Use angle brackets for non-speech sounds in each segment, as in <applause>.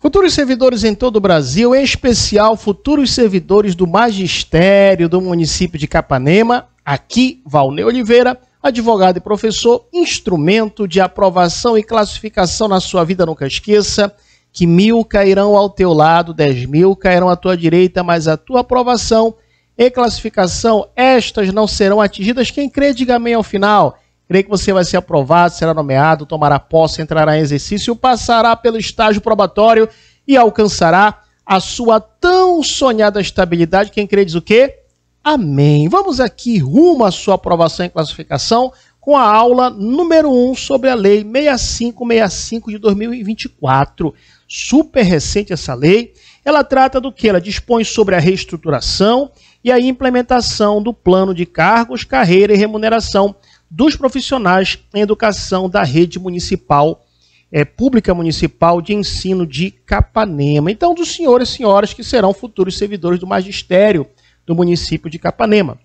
Futuros servidores em todo o Brasil, em especial futuros servidores do magistério do município de Capanema, aqui Valnei Oliveira, advogado e professor, instrumento de aprovação e classificação na sua vida, nunca esqueça que mil cairão ao teu lado, dez mil cairão à tua direita, mas a tua aprovação e classificação, estas não serão atingidas. Quem crê, diga amém ao final. Creio que você vai ser aprovado, será nomeado, tomará posse, entrará em exercício, passará pelo estágio probatório e alcançará a sua tão sonhada estabilidade. Quem crê diz o quê? Amém. Vamos aqui rumo à sua aprovação e classificação com a aula número 1 sobre a lei 6565 de 2024. Super recente essa lei. Ela trata do que? Ela dispõe sobre a reestruturação e a implementação do plano de cargos, carreira e remuneração dos profissionais em educação da rede municipal, é, pública municipal de ensino de Capanema. Então, dos senhores e senhoras que serão futuros servidores do magistério do município de Capanema.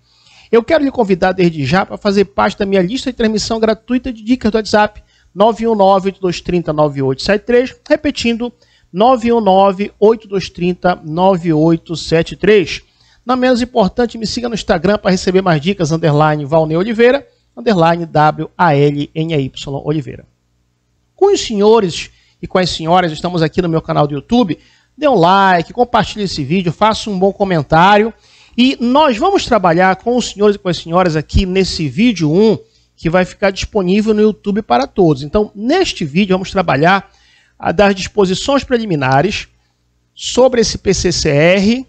Eu quero lhe convidar desde já para fazer parte da minha lista de transmissão gratuita de dicas do WhatsApp 919-8230-9873, repetindo 919-8230-9873. Não menos importante, me siga no Instagram para receber mais dicas, underline Valne Oliveira, underline W-A-L-N-Y Oliveira. Com os senhores e com as senhoras, estamos aqui no meu canal do YouTube. Dê um like, compartilhe esse vídeo, faça um bom comentário. E nós vamos trabalhar com os senhores e com as senhoras aqui nesse vídeo 1, que vai ficar disponível no YouTube para todos. Então, neste vídeo, vamos trabalhar das disposições preliminares sobre esse PCCR,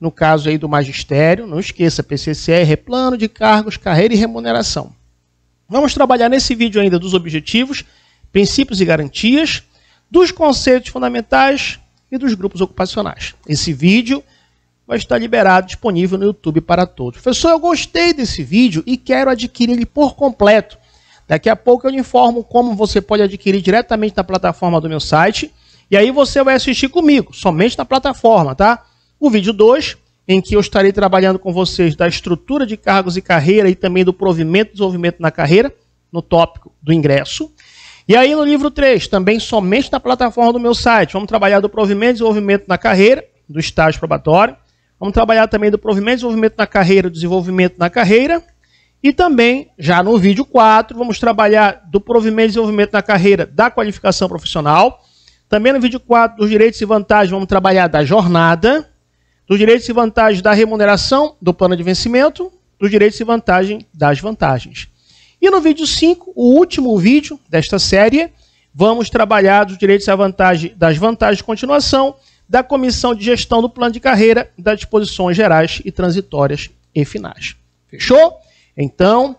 no caso aí do magistério, não esqueça, PCCR é plano de cargos, carreira e remuneração. Vamos trabalhar nesse vídeo ainda dos objetivos, princípios e garantias, dos conceitos fundamentais e dos grupos ocupacionais. Esse vídeo vai estar liberado, disponível no YouTube para todos. Professor, eu gostei desse vídeo e quero adquirir ele por completo. Daqui a pouco eu lhe informo como você pode adquirir diretamente na plataforma do meu site. E aí você vai assistir comigo, somente na plataforma, tá? O vídeo 2 em que eu estarei trabalhando com vocês da estrutura de cargos e carreira e também do provimento e desenvolvimento na carreira, no tópico do ingresso. E aí no livro 3, também somente na plataforma do meu site, vamos trabalhar do provimento e desenvolvimento na carreira, do estágio probatório. Vamos trabalhar também do provimento e desenvolvimento na carreira, do desenvolvimento na carreira. E também, já no vídeo 4, vamos trabalhar do provimento e desenvolvimento na carreira da qualificação profissional. Também no vídeo 4, dos direitos e vantagens, vamos trabalhar da jornada dos direitos e vantagens da remuneração do plano de vencimento, dos direitos e vantagens das vantagens. E no vídeo 5, o último vídeo desta série, vamos trabalhar dos direitos e vantagens das vantagens de continuação da Comissão de Gestão do Plano de Carreira, das disposições gerais e transitórias e finais. Fechou? Então,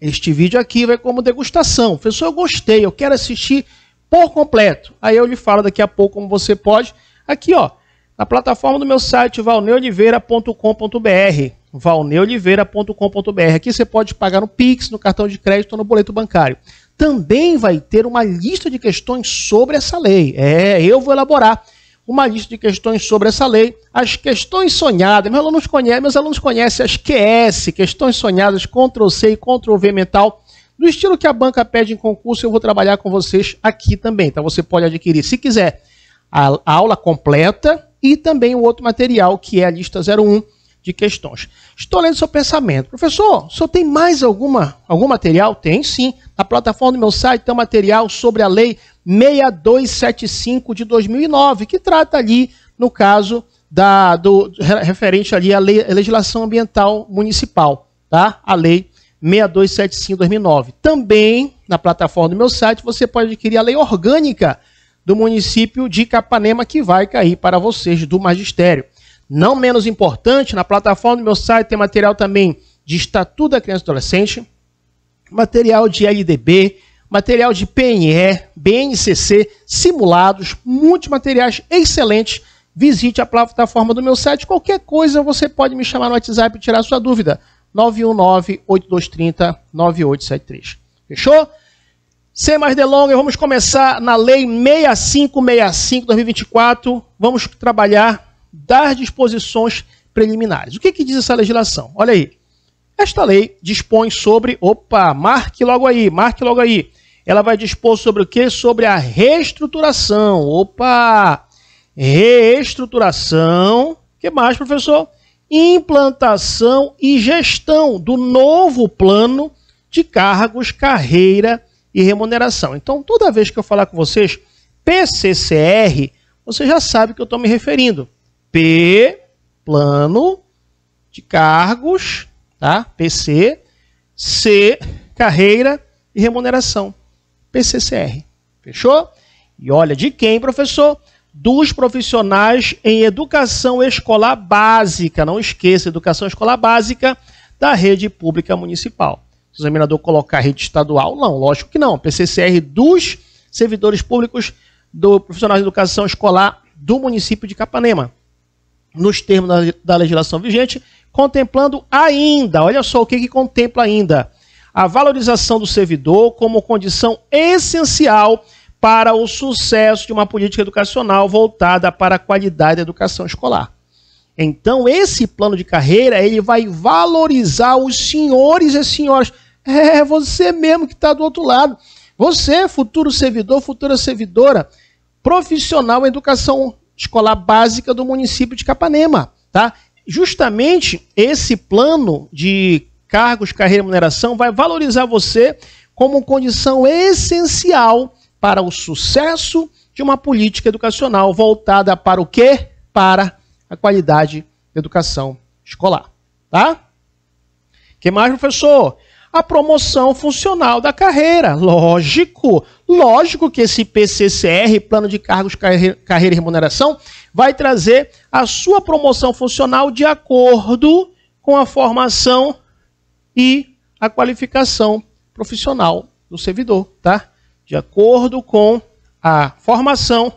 este vídeo aqui vai como degustação. Professor, eu gostei, eu quero assistir por completo. Aí eu lhe falo daqui a pouco como você pode. Aqui, ó, na plataforma do meu site valneoliveira.com.br valneoliveira.com.br aqui você pode pagar no Pix, no cartão de crédito ou no boleto bancário. Também vai ter uma lista de questões sobre essa lei. É, eu vou elaborar uma lista de questões sobre essa lei, as questões sonhadas, meus alunos conhecem, meus alunos conhecem as QS, questões sonhadas, Ctrl C e Ctrl V mental, do estilo que a banca pede em concurso, eu vou trabalhar com vocês aqui também, então você pode adquirir, se quiser, a, a aula completa, e também o outro material, que é a lista 01 de questões. Estou lendo seu pensamento. Professor, só tem mais alguma, algum material? Tem sim. Na plataforma do meu site tem um material sobre a lei 6275 de 2009, que trata ali, no caso, da, do, referente ali à, lei, legislação ambiental municipal, tá? A lei 6275 2009. Também na plataforma do meu site você pode adquirir a lei orgânica do município de Capanema que vai cair para vocês do magistério. Não menos importante, na plataforma do meu site tem material também de Estatuto da Criança e Adolescente, material de LDB, material de PNE, BNCC, simulados, muitos materiais excelentes. Visite a plataforma do meu site. Qualquer coisa você pode me chamar no WhatsApp e tirar sua dúvida. 919-8230-9873. Fechou? Sem mais delongas, vamos começar na Lei 6565-2024. Vamos trabalhar das disposições preliminares. O que, que diz essa legislação? Olha aí. Esta lei dispõe sobre. Opa, marque logo aí, marque logo aí. Ela vai dispor sobre o que? Sobre a reestruturação. Opa! Reestruturação. O que mais, professor? Implantação e gestão do novo plano de cargos, carreira e remuneração. Então, toda vez que eu falar com vocês PCCR, você já sabe que eu estou me referindo. P, plano de cargos, tá? PC, C, carreira e remuneração. PCCR. Fechou? E olha, de quem, professor? Dos profissionais em educação escolar básica. Não esqueça, educação escolar básica da rede pública municipal o examinador colocar rede estadual? Não, lógico que não. PCCR dos servidores públicos do profissional de educação escolar do município de Capanema, nos termos da, da legislação vigente, contemplando ainda, olha só o que, que contempla ainda, a valorização do servidor como condição essencial para o sucesso de uma política educacional voltada para a qualidade da educação escolar. Então, esse plano de carreira, ele vai valorizar os senhores e senhoras, é você mesmo que está do outro lado. Você, futuro servidor, futura servidora, profissional em educação escolar básica do município de Capanema, tá? Justamente esse plano de cargos, carreira e remuneração vai valorizar você como condição essencial para o sucesso de uma política educacional voltada para o quê? Para a qualidade da educação escolar, tá? Que mais, professor? a promoção funcional da carreira. Lógico, lógico que esse PCCR, Plano de Cargos, Carreira, Carreira e Remuneração, vai trazer a sua promoção funcional de acordo com a formação e a qualificação profissional do servidor, tá? De acordo com a formação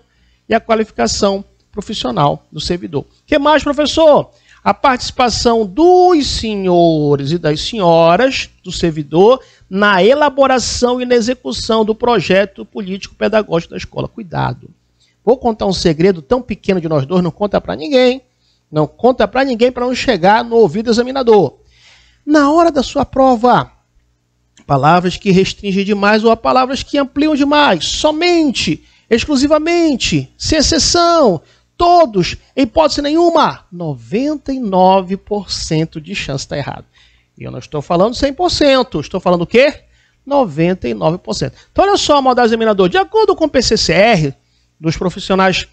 e a qualificação profissional do servidor. O que mais, professor? a participação dos senhores e das senhoras do servidor na elaboração e na execução do projeto político-pedagógico da escola. Cuidado. Vou contar um segredo tão pequeno de nós dois, não conta para ninguém. Não conta para ninguém para não chegar no ouvido do examinador. Na hora da sua prova, palavras que restringem demais ou palavras que ampliam demais, somente, exclusivamente, sem exceção, todos, em hipótese nenhuma, 99% de chance de estar tá errado. E eu não estou falando 100%, estou falando o quê? 99%. Então olha só, maldade examinador, de acordo com o PCCR, dos profissionais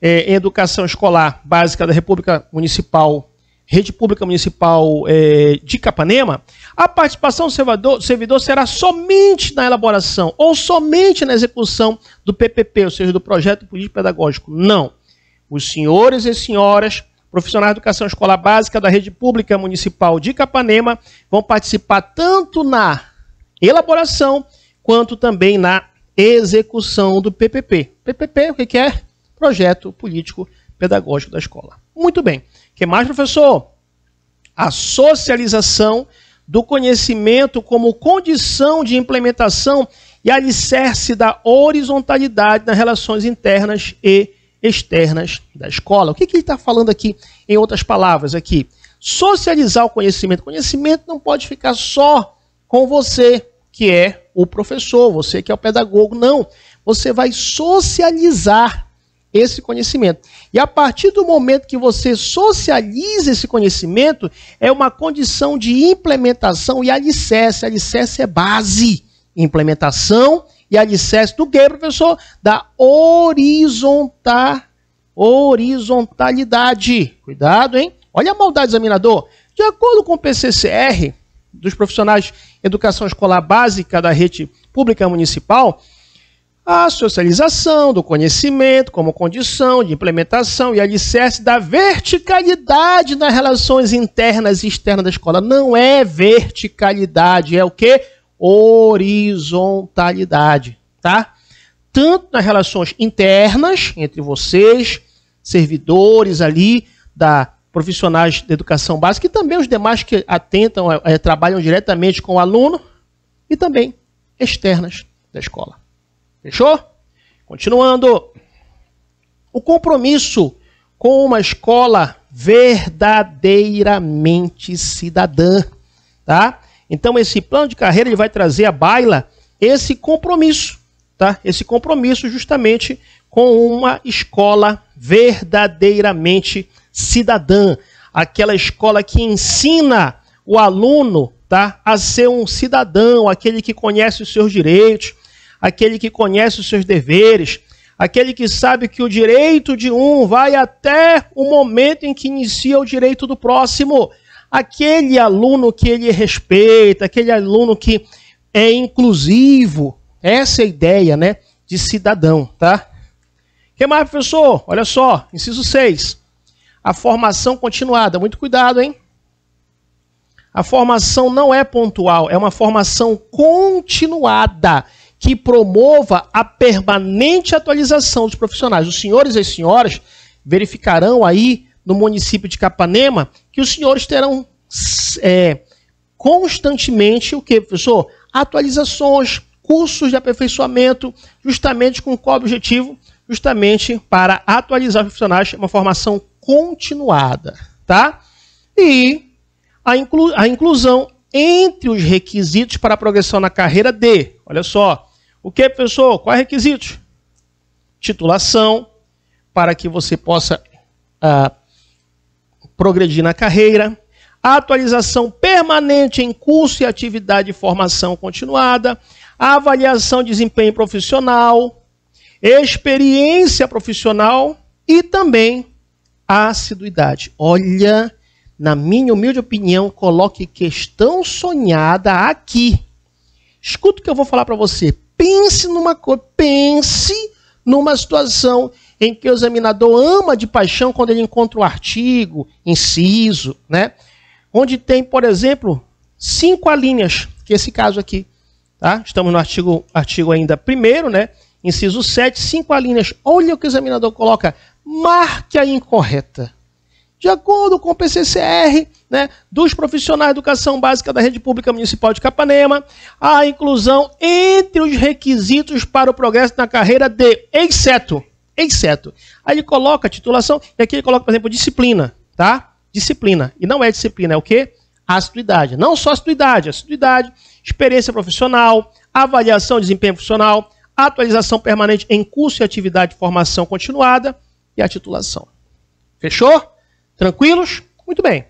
eh, em educação escolar básica da República Municipal, Rede Pública Municipal eh, de Capanema, a participação do servidor, servidor será somente na elaboração ou somente na execução do PPP, ou seja, do Projeto Político Pedagógico. Não os senhores e senhoras profissionais de educação escolar básica da rede pública municipal de Capanema vão participar tanto na elaboração quanto também na execução do PPP. PPP, o que é? Projeto Político Pedagógico da Escola. Muito bem. O que mais, professor? A socialização do conhecimento como condição de implementação e alicerce da horizontalidade nas relações internas e externas da escola. O que, que ele está falando aqui, em outras palavras, aqui? Socializar o conhecimento. Conhecimento não pode ficar só com você, que é o professor, você que é o pedagogo. Não. Você vai socializar esse conhecimento. E a partir do momento que você socializa esse conhecimento, é uma condição de implementação e alicerce. Alicerce é base. Implementação e alicerce do que professor? Da horizontal, horizontalidade. Cuidado, hein? Olha a maldade, examinador. De acordo com o PCCR, dos profissionais de educação escolar básica da rede pública municipal, a socialização do conhecimento como condição de implementação e alicerce da verticalidade nas relações internas e externas da escola. Não é verticalidade, é o que? horizontalidade, tá? Tanto nas relações internas entre vocês, servidores ali da profissionais de educação básica e também os demais que atentam, é, trabalham diretamente com o aluno e também externas da escola. Fechou? Continuando. O compromisso com uma escola verdadeiramente cidadã, tá? Então esse plano de carreira ele vai trazer à baila esse compromisso, tá? Esse compromisso justamente com uma escola verdadeiramente cidadã, aquela escola que ensina o aluno, tá, a ser um cidadão, aquele que conhece os seus direitos, aquele que conhece os seus deveres, aquele que sabe que o direito de um vai até o momento em que inicia o direito do próximo aquele aluno que ele respeita, aquele aluno que é inclusivo. Essa é a ideia, né, de cidadão, tá? que mais, professor? Olha só, inciso 6. A formação continuada. Muito cuidado, hein? A formação não é pontual, é uma formação continuada que promova a permanente atualização dos profissionais. Os senhores e as senhoras verificarão aí no município de Capanema, que os senhores terão é, constantemente o que, professor? Atualizações, cursos de aperfeiçoamento, justamente com qual objetivo? Justamente para atualizar os profissionais, uma formação continuada, tá? E a, inclu a inclusão entre os requisitos para a progressão na carreira de, olha só, o que, professor? Quais requisitos? Titulação, para que você possa uh, progredir na carreira, atualização permanente em curso e atividade de formação continuada, avaliação de desempenho profissional, experiência profissional e também assiduidade. Olha, na minha humilde opinião, coloque questão sonhada aqui. Escuta o que eu vou falar para você. Pense numa pense numa situação em que o examinador ama de paixão quando ele encontra o um artigo, inciso, né? Onde tem, por exemplo, cinco alíneas, que é esse caso aqui, tá? Estamos no artigo, artigo ainda primeiro, né? Inciso 7, cinco alíneas. Olha o que o examinador coloca: marque a incorreta. De acordo com o PCCR, né, dos profissionais de educação básica da rede pública municipal de Capanema, a inclusão entre os requisitos para o progresso na carreira de, exceto exceto. Aí ele coloca titulação, e aqui ele coloca, por exemplo, disciplina, tá? Disciplina. E não é disciplina, é o quê? Assiduidade. Não só assiduidade, assiduidade, experiência profissional, avaliação desempenho profissional, atualização permanente em curso e atividade de formação continuada e a titulação. Fechou? Tranquilos? Muito bem.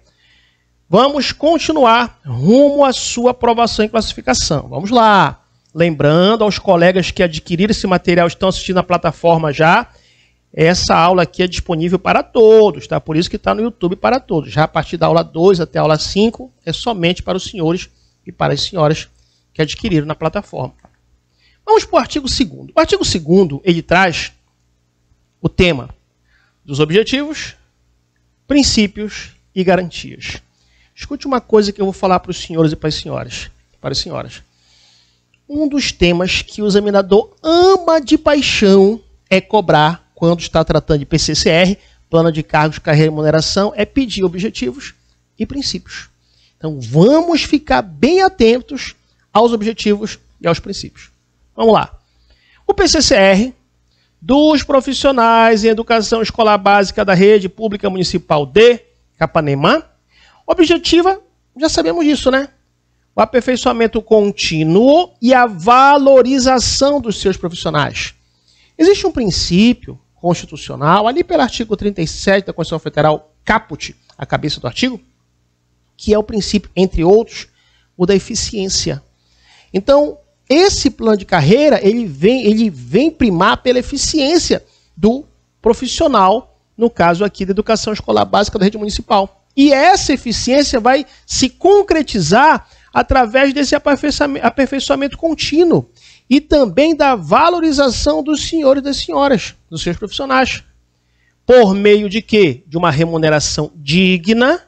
Vamos continuar rumo à sua aprovação e classificação. Vamos lá. Lembrando aos colegas que adquiriram esse material, estão assistindo na plataforma já, essa aula aqui é disponível para todos, tá? Por isso que está no YouTube para todos. Já a partir da aula 2 até a aula 5 é somente para os senhores e para as senhoras que adquiriram na plataforma. Vamos para o artigo 2 O artigo 2 ele traz o tema dos objetivos, princípios e garantias. Escute uma coisa que eu vou falar para os senhores e para as senhoras, para as senhoras. Um dos temas que o examinador ama de paixão é cobrar quando está tratando de PCCR, plano de cargos, carreira e remuneração, é pedir objetivos e princípios. Então vamos ficar bem atentos aos objetivos e aos princípios. Vamos lá. O PCCR dos profissionais em educação escolar básica da rede pública municipal de Capanema objetiva, já sabemos disso, né? O aperfeiçoamento contínuo e a valorização dos seus profissionais. Existe um princípio constitucional, ali pelo artigo 37 da Constituição Federal, caput, a cabeça do artigo, que é o princípio, entre outros, o da eficiência. Então, esse plano de carreira, ele vem, ele vem primar pela eficiência do profissional, no caso aqui da educação escolar básica da rede municipal. E essa eficiência vai se concretizar através desse aperfeiçoamento, aperfeiçoamento contínuo e também da valorização dos senhores e das senhoras, dos seus profissionais. Por meio de quê? De uma remuneração digna.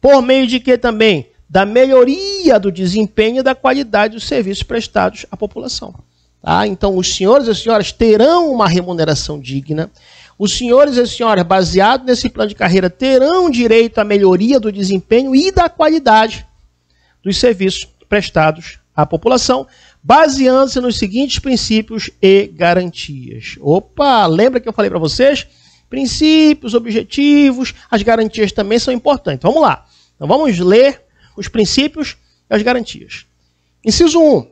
Por meio de quê também? Da melhoria do desempenho e da qualidade dos serviços prestados à população. Tá? Então, os senhores e as senhoras terão uma remuneração digna. Os senhores e as senhoras, baseados nesse plano de carreira, terão direito à melhoria do desempenho e da qualidade dos serviços prestados à população baseando-se nos seguintes princípios e garantias. Opa, lembra que eu falei para vocês? Princípios, objetivos, as garantias também são importantes. Vamos lá. Então vamos ler os princípios e as garantias. Inciso 1.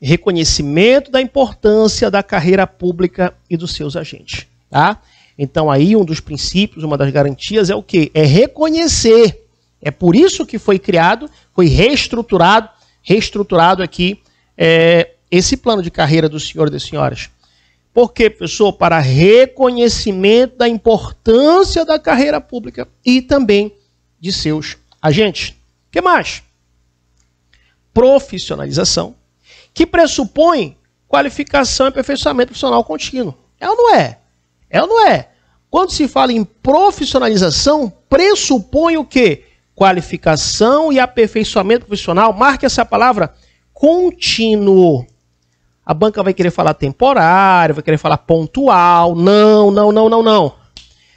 Reconhecimento da importância da carreira pública e dos seus agentes. Tá? Então aí um dos princípios, uma das garantias é o que? É reconhecer. É por isso que foi criado, foi reestruturado, reestruturado aqui é, esse plano de carreira do senhor e das senhoras. Por quê, professor? Para reconhecimento da importância da carreira pública e também de seus agentes. O que mais? Profissionalização, que pressupõe qualificação e aperfeiçoamento profissional contínuo. É ou não é? É ou não é? Quando se fala em profissionalização, pressupõe o quê? Qualificação e aperfeiçoamento profissional. Marque essa palavra contínuo. A banca vai querer falar temporário, vai querer falar pontual. Não, não, não, não, não.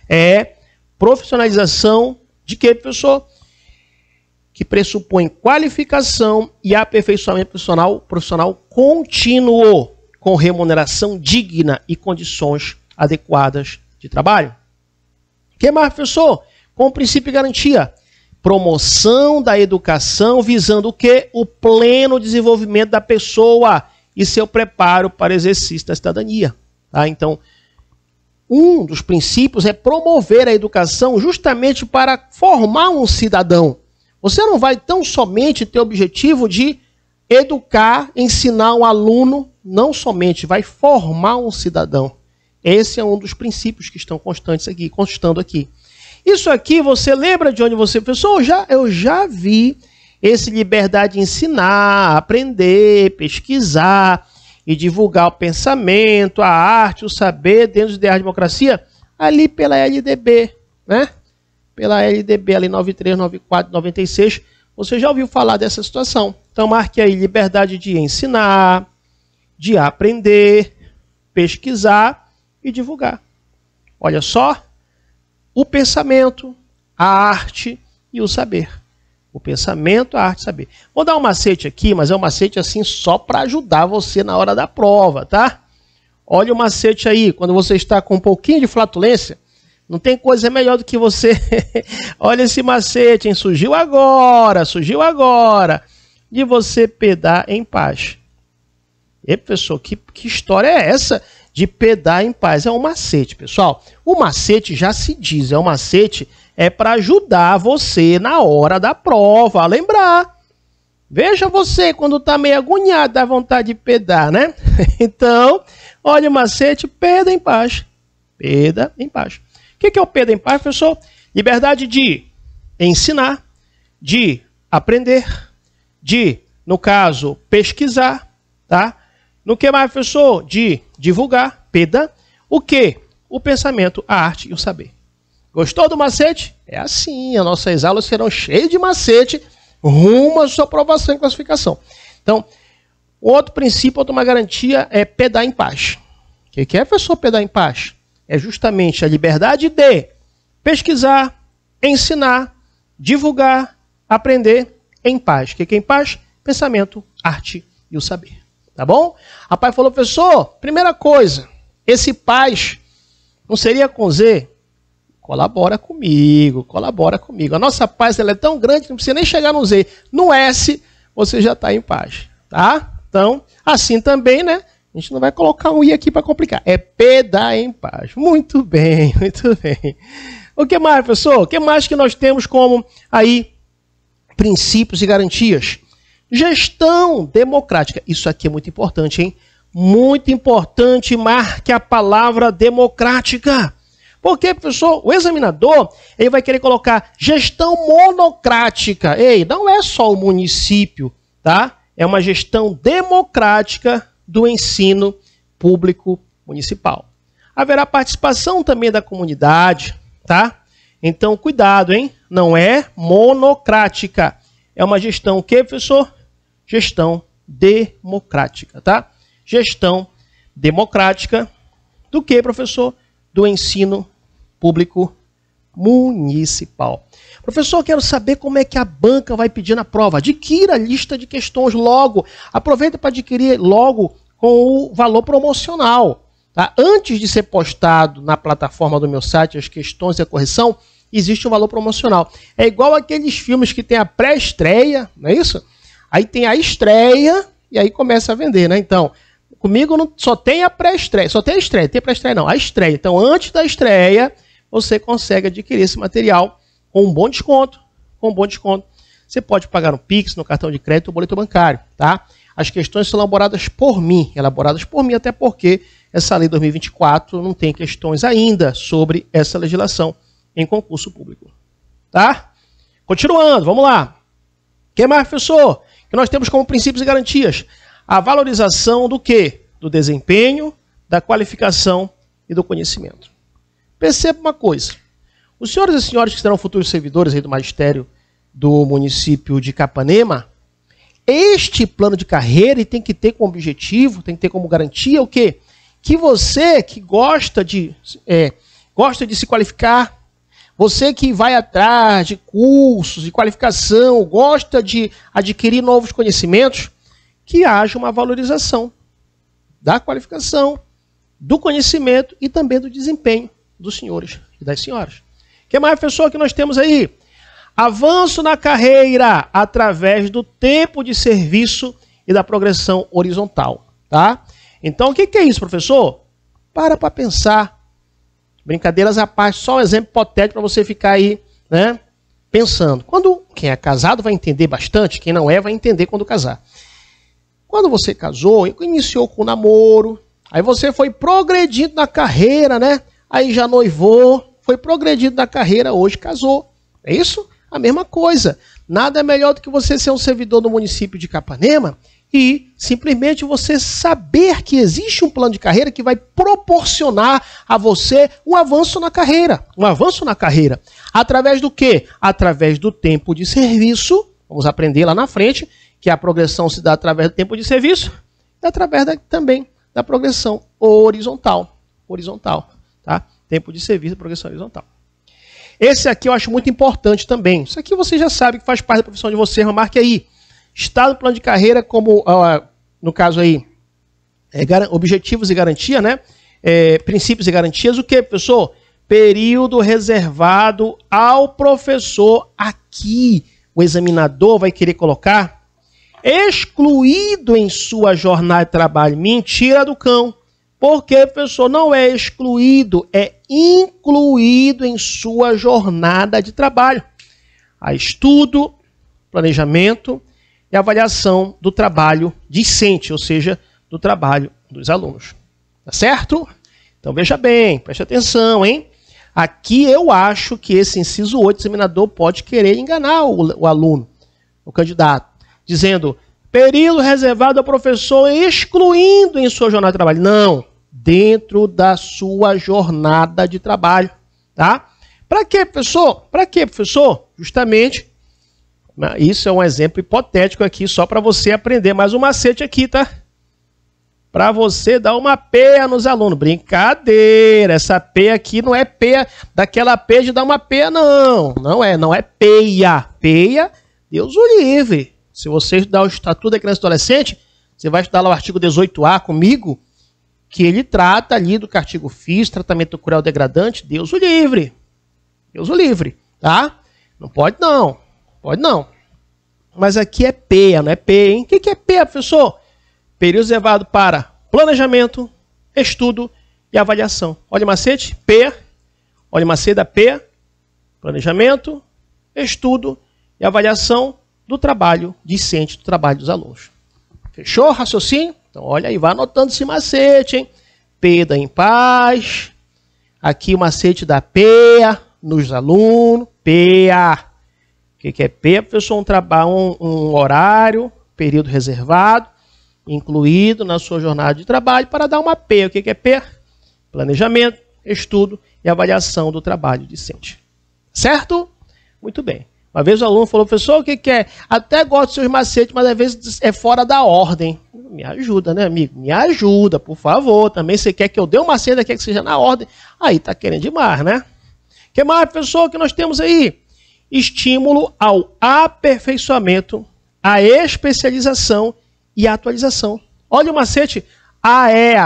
É profissionalização de que professor? Que pressupõe qualificação e aperfeiçoamento profissional, profissional contínuo, com remuneração digna e condições adequadas de trabalho. O que mais, professor? Com o princípio e garantia. Promoção da educação visando o que O pleno desenvolvimento da pessoa e seu preparo para exercício da cidadania. Tá? Então, um dos princípios é promover a educação justamente para formar um cidadão. Você não vai tão somente ter o objetivo de educar, ensinar um aluno, não somente, vai formar um cidadão. Esse é um dos princípios que estão constantes aqui, constando aqui. Isso aqui você lembra de onde você, pensou? Eu já eu já vi esse liberdade de ensinar, aprender, pesquisar e divulgar o pensamento, a arte, o saber dentro dos ideais de democracia ali pela LDB, né? Pela LDB ali 93, 94, 96, você já ouviu falar dessa situação. Então marque aí liberdade de ensinar, de aprender, pesquisar e divulgar. Olha só, o pensamento, a arte e o saber. O pensamento, a arte e o saber. Vou dar um macete aqui, mas é um macete assim só para ajudar você na hora da prova, tá? Olha o macete aí, quando você está com um pouquinho de flatulência, não tem coisa melhor do que você. <laughs> Olha esse macete, hein? Surgiu agora, surgiu agora. De você pedar em paz. E professor, que, que história é essa? de pedar em paz. É um macete, pessoal. O macete já se diz, é um macete é para ajudar você na hora da prova a lembrar. Veja você quando está meio agoniado, dá vontade de pedar, né? <laughs> Então, olha o macete, peda em paz. Peda em paz. O que é o peda em paz, professor? Liberdade de ensinar, de aprender, de, no caso, pesquisar, tá? No que mais, professor? De divulgar, peda, o que? O pensamento, a arte e o saber. Gostou do macete? É assim, as nossas aulas serão cheias de macete rumo à sua aprovação e classificação. Então, outro princípio, outra garantia é pedar em paz. O que, é, professor, pedar em paz? É justamente a liberdade de pesquisar, ensinar, divulgar, aprender em paz. O que é em paz? Pensamento, arte e o saber. Tá bom? A pai falou, professor, primeira coisa, esse paz não seria com Z? Colabora comigo, colabora comigo. A nossa paz ela é tão grande que não precisa nem chegar no Z. No S, você já está em paz. Tá? Então, assim também, né? A gente não vai colocar um i aqui para complicar. É P da em paz. Muito bem, <laughs> muito bem. O que mais, professor? O que mais que nós temos como aí princípios e garantias? Gestão democrática. Isso aqui é muito importante, hein? Muito importante, marque a palavra democrática. Porque, professor, o examinador ele vai querer colocar gestão monocrática. Ei, não é só o município, tá? É uma gestão democrática do ensino público municipal. Haverá participação também da comunidade, tá? Então, cuidado, hein? Não é monocrática. É uma gestão que, professor? gestão democrática, tá? Gestão democrática do que, professor? Do ensino público municipal. Professor, quero saber como é que a banca vai pedir na prova. Adquira a lista de questões logo. Aproveita para adquirir logo com o valor promocional. Tá? Antes de ser postado na plataforma do meu site as questões e a correção, existe um valor promocional. É igual aqueles filmes que tem a pré-estreia, não é isso? Aí tem a estreia e aí começa a vender, né? Então, comigo não, só tem a pré-estreia, só tem a estreia, tem pré-estreia não, a estreia. Então, antes da estreia, você consegue adquirir esse material com um bom desconto, com um bom desconto. Você pode pagar no Pix, no cartão de crédito ou boleto bancário, tá? As questões são elaboradas por mim, elaboradas por mim, até porque essa lei 2024 não tem questões ainda sobre essa legislação em concurso público, tá? Continuando, vamos lá. Quem mais, professor? que nós temos como princípios e garantias a valorização do quê? Do desempenho, da qualificação e do conhecimento. Perceba uma coisa. Os senhores e senhoras que serão futuros servidores do magistério do município de Capanema, este plano de carreira tem que ter como objetivo, tem que ter como garantia o quê? Que você que gosta de, é, gosta de se qualificar, você que vai atrás de cursos, e qualificação, gosta de adquirir novos conhecimentos, que haja uma valorização da qualificação, do conhecimento e também do desempenho dos senhores e das senhoras. O que mais, professor, que nós temos aí? Avanço na carreira através do tempo de serviço e da progressão horizontal, tá? Então, o que é isso, professor? Para para pensar Brincadeiras à parte, só um exemplo hipotético para você ficar aí, né? Pensando. Quando quem é casado vai entender bastante, quem não é vai entender quando casar. Quando você casou, iniciou com o namoro, aí você foi progredindo na carreira, né? Aí já noivou, foi progredindo na carreira, hoje casou. É isso? A mesma coisa. Nada é melhor do que você ser um servidor do município de Capanema e simplesmente você saber que existe um plano de carreira que vai proporcionar a você um avanço na carreira, um avanço na carreira, através do quê? Através do tempo de serviço. Vamos aprender lá na frente que a progressão se dá através do tempo de serviço e através da, também da progressão horizontal, horizontal, tá? Tempo de serviço, progressão horizontal. Esse aqui eu acho muito importante também. Isso aqui você já sabe que faz parte da profissão de você, Marque aí. Está no plano de carreira como, no caso aí, é, objetivos e garantia, né? É, princípios e garantias, o que, professor? Período reservado ao professor aqui. O examinador vai querer colocar excluído em sua jornada de trabalho. Mentira do cão. Porque, professor, não é excluído, é incluído em sua jornada de trabalho. Há estudo, planejamento, e é avaliação do trabalho discente, ou seja, do trabalho dos alunos. Tá certo? Então veja bem, preste atenção, hein? Aqui eu acho que esse inciso 8, o examinador pode querer enganar o, o aluno, o candidato, dizendo período reservado ao professor, excluindo em sua jornada de trabalho. Não, dentro da sua jornada de trabalho, tá? Para que professor? Para que professor? Justamente né? Isso é um exemplo hipotético aqui, só para você aprender. mais o um macete aqui, tá? Para você dar uma peia nos alunos. Brincadeira, essa peia aqui não é peia daquela peia de dar uma peia, não. Não é, não é peia. Peia, Deus o livre. Se você estudar o Estatuto da Criança e Adolescente, você vai estudar lá o artigo 18A comigo, que ele trata ali do castigo físico, tratamento cruel degradante, Deus o livre. Deus o livre, tá? Não pode não. Pode não. Mas aqui é P, não é P, hein? O que é P, professor? Período reservado para planejamento, estudo e avaliação. Olha o macete, P. Olha o macete da P. Planejamento, estudo e avaliação do trabalho discente, do trabalho dos alunos. Fechou raciocínio? Então olha aí, vai anotando esse macete, hein? P da em paz. Aqui o macete da P nos alunos. PEA. O que é P? A pessoa um trabalho, um, um horário, período reservado, incluído na sua jornada de trabalho para dar uma P. O que é P? Planejamento, estudo e avaliação do trabalho discente. Certo? Muito bem. Uma vez o aluno falou, professor, o que, que é? Até gosto dos seus macetes, mas às vezes é fora da ordem. Me ajuda, né, amigo? Me ajuda, por favor. Também você quer que eu dê um macete, quer que seja na ordem. Aí tá querendo demais, né? O que mais, professor, que nós temos aí? estímulo ao aperfeiçoamento, à especialização e à atualização. Olha o macete, é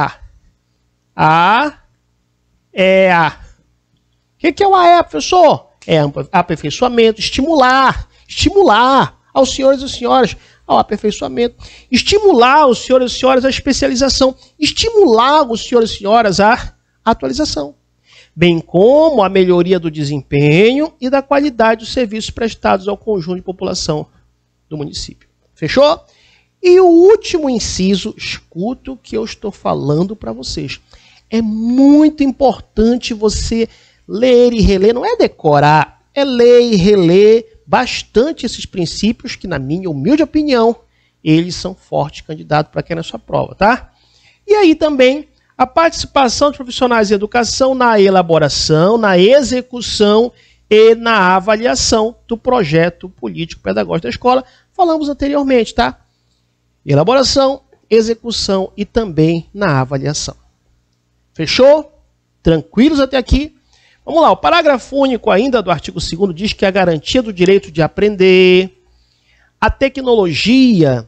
a. O que, que é o AEA, professor? É aperfeiçoamento, estimular, estimular aos senhores e senhoras ao aperfeiçoamento, estimular os senhores e senhoras à especialização, estimular os senhores e senhoras à atualização bem como a melhoria do desempenho e da qualidade dos serviços prestados ao conjunto de população do município. Fechou? E o último inciso, escuta o que eu estou falando para vocês. É muito importante você ler e reler, não é decorar, é ler e reler bastante esses princípios que, na minha humilde opinião, eles são fortes candidatos para quem é na sua prova, tá? E aí também a participação de profissionais de educação na elaboração, na execução e na avaliação do projeto político-pedagógico da escola. Falamos anteriormente, tá? Elaboração, execução e também na avaliação. Fechou? Tranquilos até aqui? Vamos lá, o parágrafo único ainda do artigo 2 diz que a garantia do direito de aprender, a tecnologia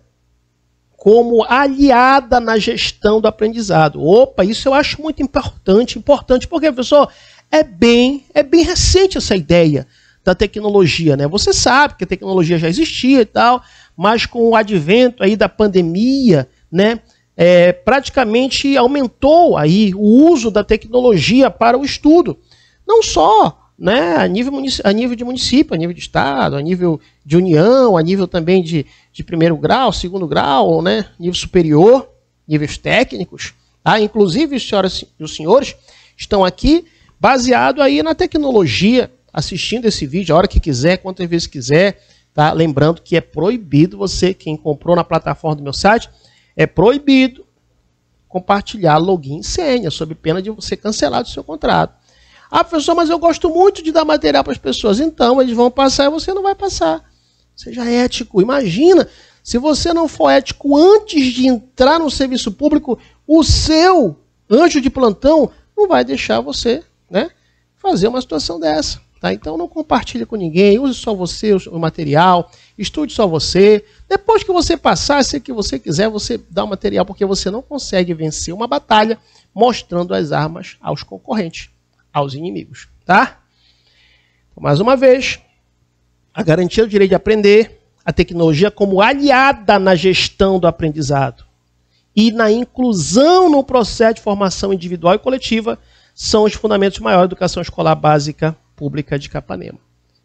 como aliada na gestão do aprendizado. Opa, isso eu acho muito importante, importante, porque, professor, é bem, é bem recente essa ideia da tecnologia, né? Você sabe que a tecnologia já existia e tal, mas com o advento aí da pandemia, né, é, praticamente aumentou aí o uso da tecnologia para o estudo. Não só né, a, nível a nível de município, a nível de estado, a nível de união, a nível também de, de primeiro grau, segundo grau, né, nível superior, níveis técnicos. Tá? Inclusive, senhoras e os senhores estão aqui baseado aí na tecnologia, assistindo esse vídeo a hora que quiser, quantas vezes quiser. Tá? Lembrando que é proibido você, quem comprou na plataforma do meu site, é proibido compartilhar login e senha, sob pena de você cancelar o seu contrato. Ah, professor, mas eu gosto muito de dar material para as pessoas. Então, eles vão passar e você não vai passar. Seja ético. Imagina, se você não for ético antes de entrar no serviço público, o seu anjo de plantão não vai deixar você né, fazer uma situação dessa. Tá? Então não compartilhe com ninguém, use só você o material, estude só você. Depois que você passar, se que você quiser, você dá o material, porque você não consegue vencer uma batalha mostrando as armas aos concorrentes aos inimigos, tá? Então, mais uma vez, a garantia do direito de aprender, a tecnologia como aliada na gestão do aprendizado e na inclusão no processo de formação individual e coletiva são os fundamentos maiores da educação escolar básica pública de Capanema.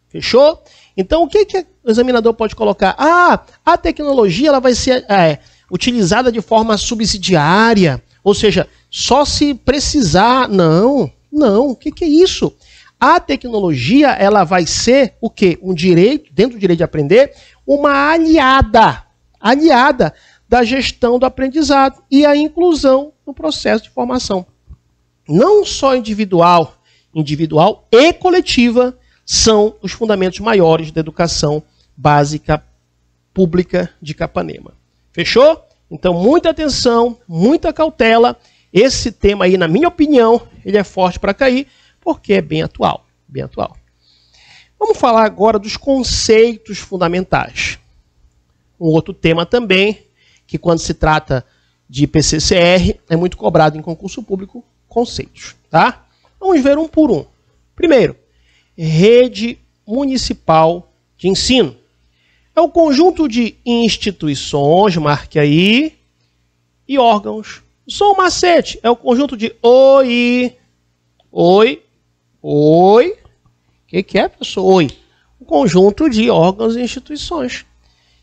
Fechou? Então, o que, que o examinador pode colocar? Ah, a tecnologia ela vai ser é, utilizada de forma subsidiária, ou seja, só se precisar. Não. Não, o que, que é isso? A tecnologia ela vai ser o quê? Um direito, dentro do direito de aprender, uma aliada, aliada da gestão do aprendizado e a inclusão no processo de formação. Não só individual, individual e coletiva são os fundamentos maiores da educação básica pública de Capanema. Fechou? Então, muita atenção, muita cautela. Esse tema aí, na minha opinião, ele é forte para cair, porque é bem atual, bem atual. Vamos falar agora dos conceitos fundamentais. Um outro tema também, que quando se trata de PCCR, é muito cobrado em concurso público, conceitos, tá? Vamos ver um por um. Primeiro, rede municipal de ensino. É o um conjunto de instituições, marque aí, e órgãos Sou um macete é o conjunto de oi, oi, oi. O que, que é, pessoal? Oi. Um conjunto de órgãos e instituições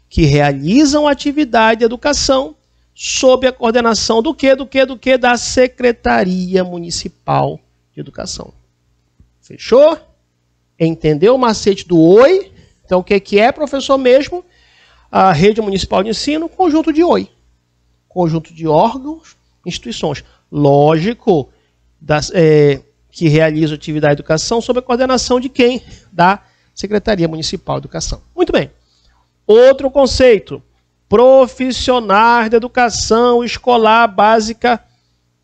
que realizam atividade de educação sob a coordenação do que, do que, do que? Da Secretaria Municipal de Educação. Fechou? Entendeu o macete do oi? Então, o que, que é, professor mesmo? A rede municipal de ensino, conjunto de oi. Conjunto de órgãos instituições, lógico, das, é, que realiza atividade de educação sob a coordenação de quem? Da Secretaria Municipal de Educação. Muito bem. Outro conceito: profissionais da educação escolar básica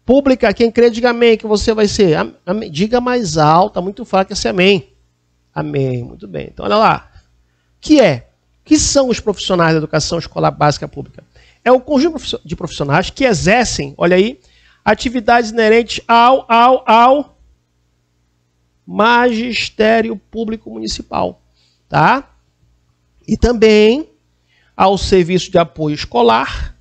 pública. Quem crê, diga amém, que você vai ser. Amém. Diga mais alta, tá muito fraco esse amém. Amém. Muito bem. Então, olha lá. O que é? que são os profissionais da educação escolar básica pública? é o conjunto de profissionais que exercem, olha aí, atividades inerentes ao, ao, ao magistério público municipal, tá? E também ao serviço de apoio escolar,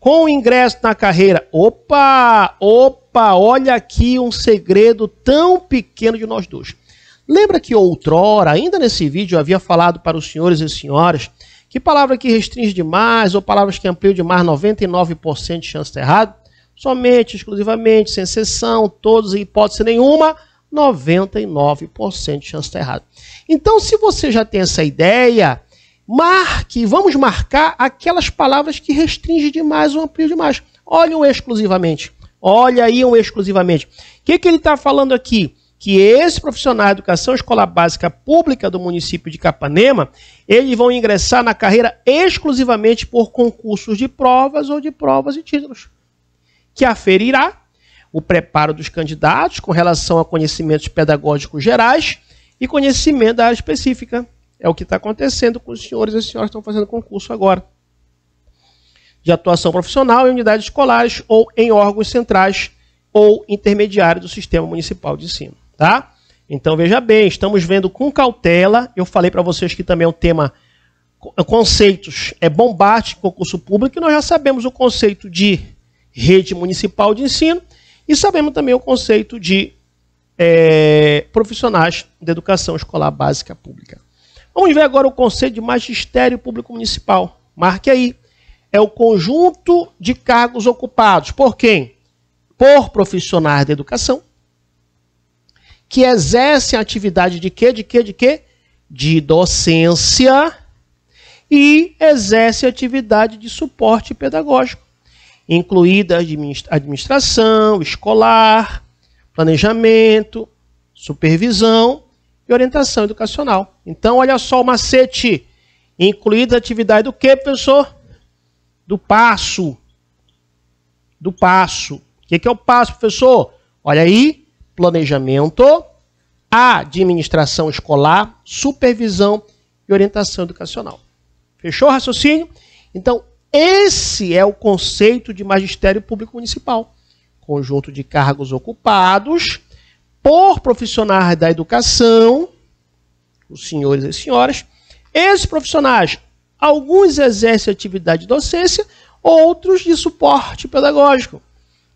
com ingresso na carreira. Opa, opa, olha aqui um segredo tão pequeno de nós dois. Lembra que outrora, ainda nesse vídeo, eu havia falado para os senhores e senhoras que palavra que restringe demais ou palavras que ampliam demais 99% de chance de errado? Somente, exclusivamente, sem exceção, todos, em hipótese nenhuma, 99% de chance de errado. Então, se você já tem essa ideia, marque, vamos marcar aquelas palavras que restringe demais ou ampliam demais. Olha um exclusivamente. Olha aí um exclusivamente. O que, que ele está falando aqui? que esses profissionais de educação escolar básica pública do município de Capanema, eles vão ingressar na carreira exclusivamente por concursos de provas ou de provas e títulos, que aferirá o preparo dos candidatos com relação a conhecimentos pedagógicos gerais e conhecimento da área específica. É o que está acontecendo com os senhores e as senhoras que estão fazendo concurso agora. De atuação profissional em unidades escolares ou em órgãos centrais ou intermediários do sistema municipal de ensino tá? Então veja bem, estamos vendo com cautela. Eu falei para vocês que também é um tema é, conceitos é bombástico concurso público e nós já sabemos o conceito de rede municipal de ensino e sabemos também o conceito de é, profissionais da educação escolar básica pública. Vamos ver agora o conceito de magistério público municipal. Marque aí. É o conjunto de cargos ocupados por quem? Por profissionais da educação, que exercem a atividade de quê? De quê? De quê? De docência e exerce atividade de suporte pedagógico, incluída administração, escolar, planejamento, supervisão e orientação educacional. Então, olha só o macete, incluída a atividade do que, professor? Do passo. Do passo. O que é o passo, professor? Olha aí, planejamento, administração escolar, supervisão e orientação educacional. Fechou o raciocínio? Então, esse é o conceito de magistério público municipal. Conjunto de cargos ocupados por profissionais da educação, os senhores e senhoras. Esses profissionais, alguns exercem atividade de docência, outros de suporte pedagógico,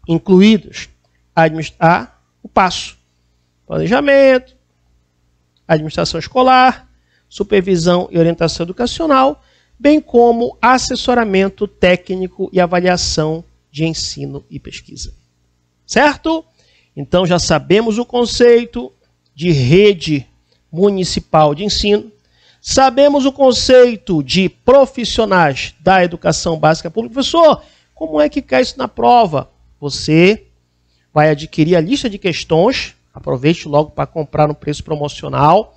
incluídos a o passo: planejamento, administração escolar, supervisão e orientação educacional, bem como assessoramento técnico e avaliação de ensino e pesquisa. Certo? Então já sabemos o conceito de rede municipal de ensino, sabemos o conceito de profissionais da educação básica pública. Professor, como é que cai isso na prova? Você vai adquirir a lista de questões, aproveite logo para comprar no preço promocional,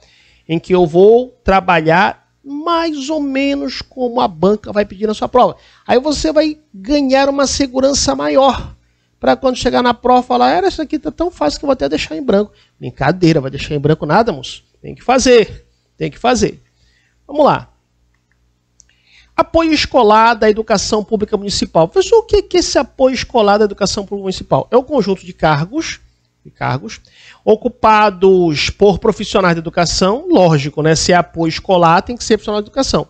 em que eu vou trabalhar mais ou menos como a banca vai pedir na sua prova. Aí você vai ganhar uma segurança maior para quando chegar na prova falar, era isso aqui tá tão fácil que eu vou até deixar em branco. Brincadeira, vai deixar em branco nada, moço. Tem que fazer, tem que fazer. Vamos lá apoio escolar da educação pública municipal. Professor, o que é esse apoio escolar da educação pública municipal? É o um conjunto de cargos, de cargos ocupados por profissionais da educação, lógico, né? Se é apoio escolar, tem que ser profissional de educação.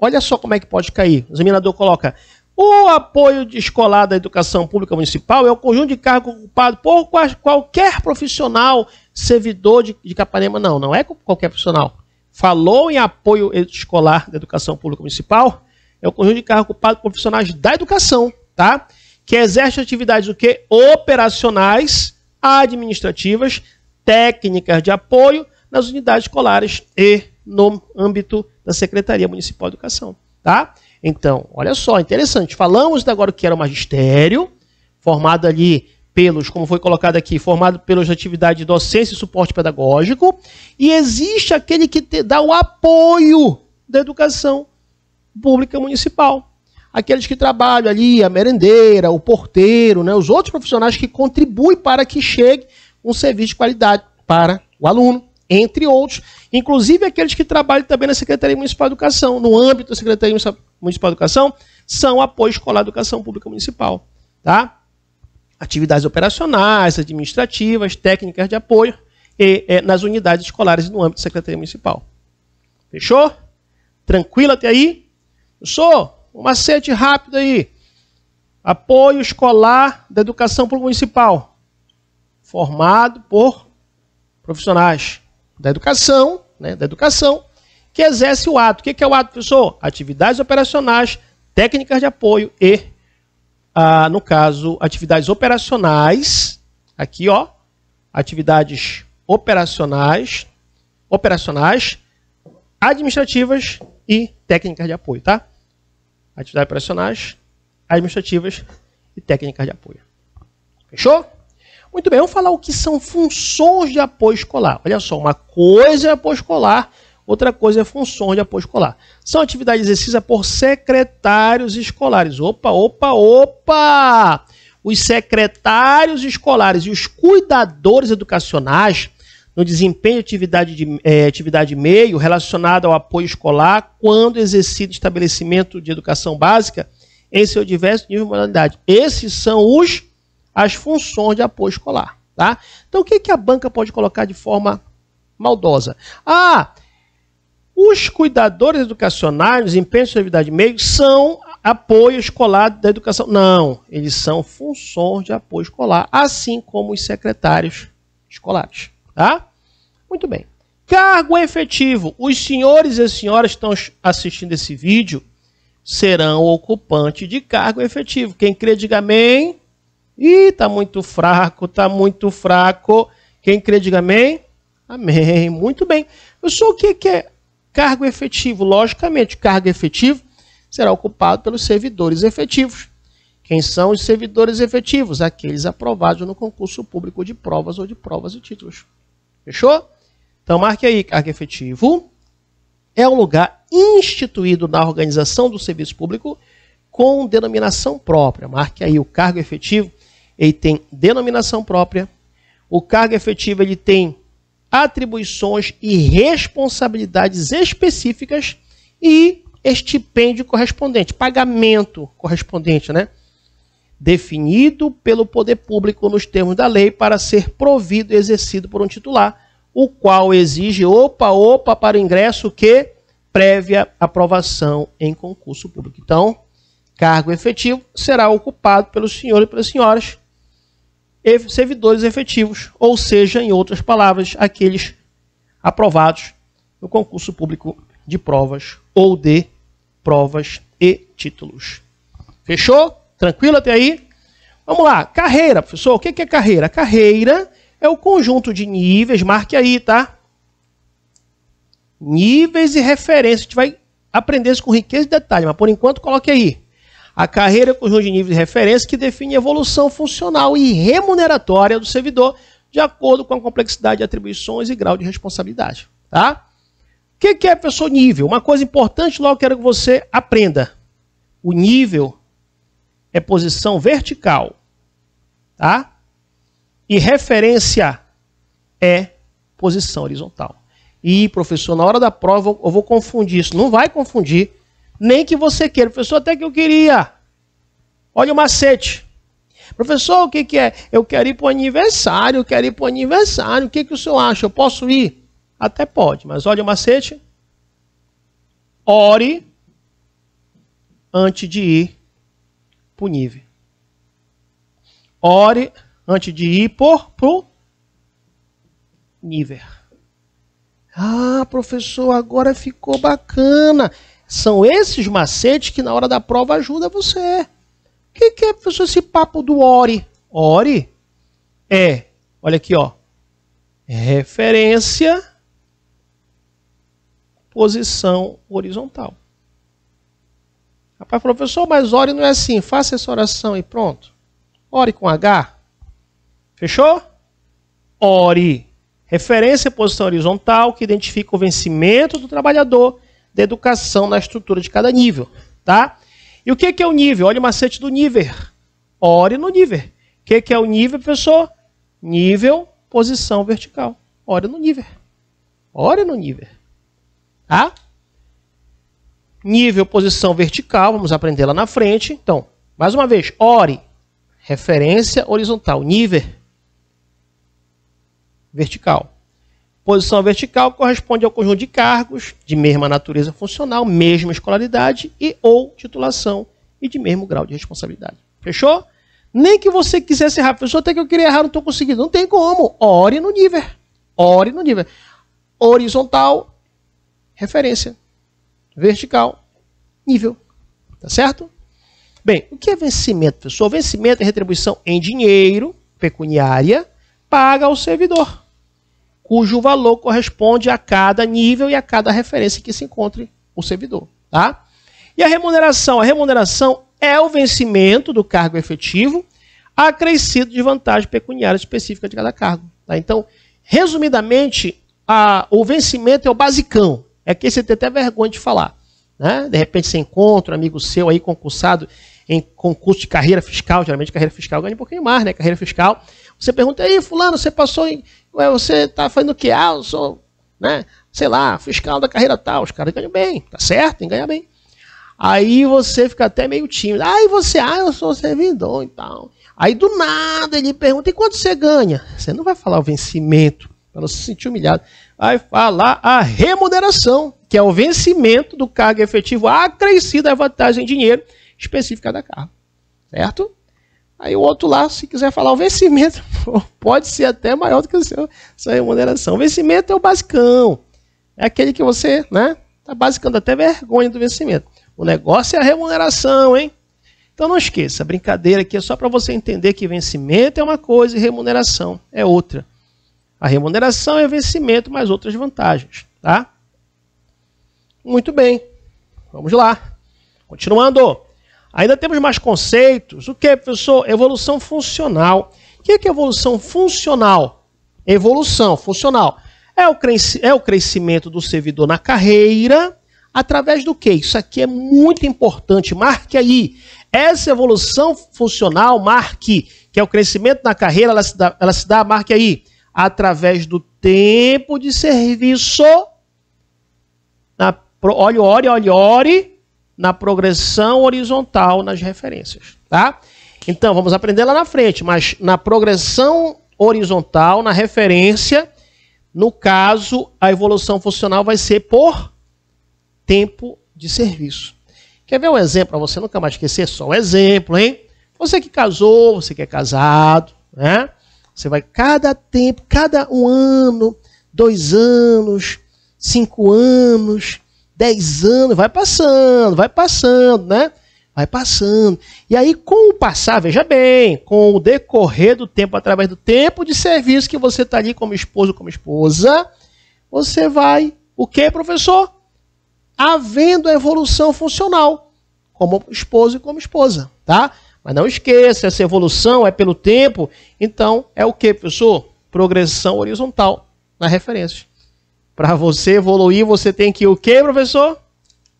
Olha só como é que pode cair. O examinador coloca: o apoio escolar da educação pública municipal é o conjunto de cargos ocupado por qualquer profissional servidor de, de Capanema. Não, não é qualquer profissional falou em apoio escolar da educação pública municipal, é o conjunto de carros ocupados por profissionais da educação, tá? Que exerce atividades o quê? operacionais, administrativas, técnicas de apoio nas unidades escolares e no âmbito da Secretaria Municipal de Educação, tá? Então, olha só, interessante. Falamos agora o que era o magistério, formado ali pelos, como foi colocado aqui, formado pelas atividades de docência e suporte pedagógico, e existe aquele que te dá o apoio da educação pública municipal. Aqueles que trabalham ali, a merendeira, o porteiro, né, os outros profissionais que contribuem para que chegue um serviço de qualidade para o aluno, entre outros, inclusive aqueles que trabalham também na Secretaria Municipal de Educação, no âmbito da Secretaria Municipal de Educação, são apoio escolar à educação pública municipal, tá? atividades operacionais, administrativas, técnicas de apoio e, é, nas unidades escolares no âmbito da Secretaria Municipal. Fechou? Tranquilo até aí? Eu sou um macete rápido aí. Apoio escolar da educação municipal, formado por profissionais da educação, né, da educação, que exerce o ato. O que é o ato, professor? Atividades operacionais, técnicas de apoio e ah, no caso, atividades operacionais, aqui ó, atividades operacionais, operacionais, administrativas e técnicas de apoio, tá? Atividades operacionais, administrativas e técnicas de apoio. Fechou? Muito bem, vamos falar o que são funções de apoio escolar. Olha só, uma coisa é apoio escolar, Outra coisa é funções de apoio escolar. São atividades exercidas por secretários escolares. Opa, opa, opa! Os secretários escolares e os cuidadores educacionais no desempenho de atividade, de, eh, atividade meio relacionada ao apoio escolar quando exercido estabelecimento de educação básica em seu diverso nível de modalidade. Esses são os as funções de apoio escolar. Tá? Então, o que, que a banca pode colocar de forma maldosa? Ah, os cuidadores educacionais em pensão de atividade meio são apoio escolar da educação. Não, eles são funções de apoio escolar, assim como os secretários escolares. Tá? Muito bem. Cargo efetivo. Os senhores e senhoras que estão assistindo esse vídeo serão ocupantes de cargo efetivo. Quem crê, diga amém. Ih, tá muito fraco, tá muito fraco. Quem crê, diga amém. Amém. Muito bem. Eu sou o que é Cargo efetivo, logicamente, cargo efetivo será ocupado pelos servidores efetivos. Quem são os servidores efetivos? Aqueles aprovados no concurso público de provas ou de provas e títulos. Fechou? Então marque aí, cargo efetivo é um lugar instituído na organização do serviço público com denominação própria. Marque aí o cargo efetivo, ele tem denominação própria. O cargo efetivo ele tem atribuições e responsabilidades específicas e estipêndio correspondente, pagamento correspondente, né? Definido pelo poder público nos termos da lei para ser provido e exercido por um titular, o qual exige opa, opa para o ingresso que prévia aprovação em concurso público. Então, cargo efetivo será ocupado pelos senhores e pelas senhoras servidores efetivos, ou seja, em outras palavras, aqueles aprovados no concurso público de provas ou de provas e títulos. Fechou? Tranquilo até aí? Vamos lá. Carreira, professor. O que é carreira? Carreira é o conjunto de níveis, marque aí, tá? Níveis e referências. A gente vai aprender isso com riqueza de detalhe, mas por enquanto coloque aí a carreira com de nível de referência que define a evolução funcional e remuneratória do servidor de acordo com a complexidade de atribuições e grau de responsabilidade. Tá? O que, que é, professor nível? Uma coisa importante logo quero que você aprenda. O nível é posição vertical, tá? E referência é posição horizontal. E, professor, na hora da prova eu vou confundir isso. Não vai confundir nem que você queira. Professor, até que eu queria. Olha o macete. Professor, o que, que é? Eu quero ir para o aniversário, eu quero ir para o aniversário. O que, que o senhor acha? Eu posso ir? Até pode, mas olha o macete. Ore antes de ir para o nível. Ore antes de ir por, pro nível. Ah, professor, agora ficou bacana. São esses macetes que na hora da prova ajuda você. O que, que é professor, esse papo do ORE? ORE é, olha aqui, ó, é referência, posição horizontal. Rapaz falou, professor, mas ore não é assim, faça essa oração e pronto. Ore com H. Fechou? Ore. Referência posição horizontal que identifica o vencimento do trabalhador da educação na estrutura de cada nível, tá? E o que, é o nível? Olha o macete do nível. Ore no nível. O que, que é o nível, professor? Nível, posição vertical. Ore no nível. Ore no nível. Tá? Nível, posição vertical, vamos aprender lá na frente. Então, mais uma vez, ore, referência horizontal, nível vertical. Posição vertical corresponde ao conjunto de cargos de mesma natureza funcional, mesma escolaridade e ou titulação e de mesmo grau de responsabilidade. Fechou? Nem que você quisesse errar, professor, até que eu queria errar, não estou conseguindo. Não tem como. Ore no nível. Ore no nível. Horizontal, referência. Vertical, nível. Tá certo? Bem, o que é vencimento, professor? Vencimento é retribuição em dinheiro, pecuniária, paga ao servidor cujo valor corresponde a cada nível e a cada referência que se encontre o servidor, tá? E a remuneração, a remuneração é o vencimento do cargo efetivo acrescido de vantagem pecuniária específica de cada cargo, tá? Então, resumidamente, a, o vencimento é o basicão, é que você tem até vergonha de falar, né? De repente você encontra um amigo seu aí concursado em concurso de carreira fiscal, geralmente carreira fiscal ganha um pouquinho mais, né? Carreira fiscal. Você pergunta aí, fulano, você passou em, Ué, você tá fazendo o que? Ah, eu sou, né? Sei lá, fiscal da carreira tal. Os caras ganham bem, tá certo? Tem que ganhar bem. Aí você fica até meio tímido. Aí ah, você, ah, eu sou servidor e tal. Aí do nada ele pergunta: e quanto você ganha? Você não vai falar o vencimento, para não se sentir humilhado. Vai falar a remuneração, que é o vencimento do cargo efetivo acrescido à vantagem em dinheiro específica da carga. Certo? Aí o outro lá, se quiser falar o vencimento, pode ser até maior do que a sua remuneração. O vencimento é o basicão. É aquele que você, né? Tá basicando até vergonha do vencimento. O negócio é a remuneração, hein? Então não esqueça, a brincadeira aqui é só para você entender que vencimento é uma coisa e remuneração é outra. A remuneração é vencimento mais outras vantagens, tá? Muito bem. Vamos lá. Continuando. Ainda temos mais conceitos. O que, professor? Evolução funcional. O que é, que é evolução funcional? Evolução funcional é o, é o crescimento do servidor na carreira através do que? Isso aqui é muito importante. Marque aí. Essa evolução funcional, marque, que é o crescimento na carreira, ela se dá, ela se dá marque aí, através do tempo de serviço. Na, olhe, olhe, olhe, olhe na progressão horizontal nas referências, tá? Então, vamos aprender lá na frente, mas na progressão horizontal, na referência, no caso, a evolução funcional vai ser por tempo de serviço. Quer ver um exemplo para você nunca mais esquecer? Só um exemplo, hein? Você que casou, você que é casado, né? Você vai cada tempo, cada um ano, dois anos, cinco anos, 10 anos, vai passando, vai passando, né? Vai passando. E aí, com o passar, veja bem, com o decorrer do tempo, através do tempo de serviço que você está ali como esposo, como esposa, você vai, o que, professor? Havendo evolução funcional, como esposo e como esposa, tá? Mas não esqueça, essa evolução é pelo tempo, então é o que, professor? Progressão horizontal na referência. Para você evoluir, você tem que o quê, professor?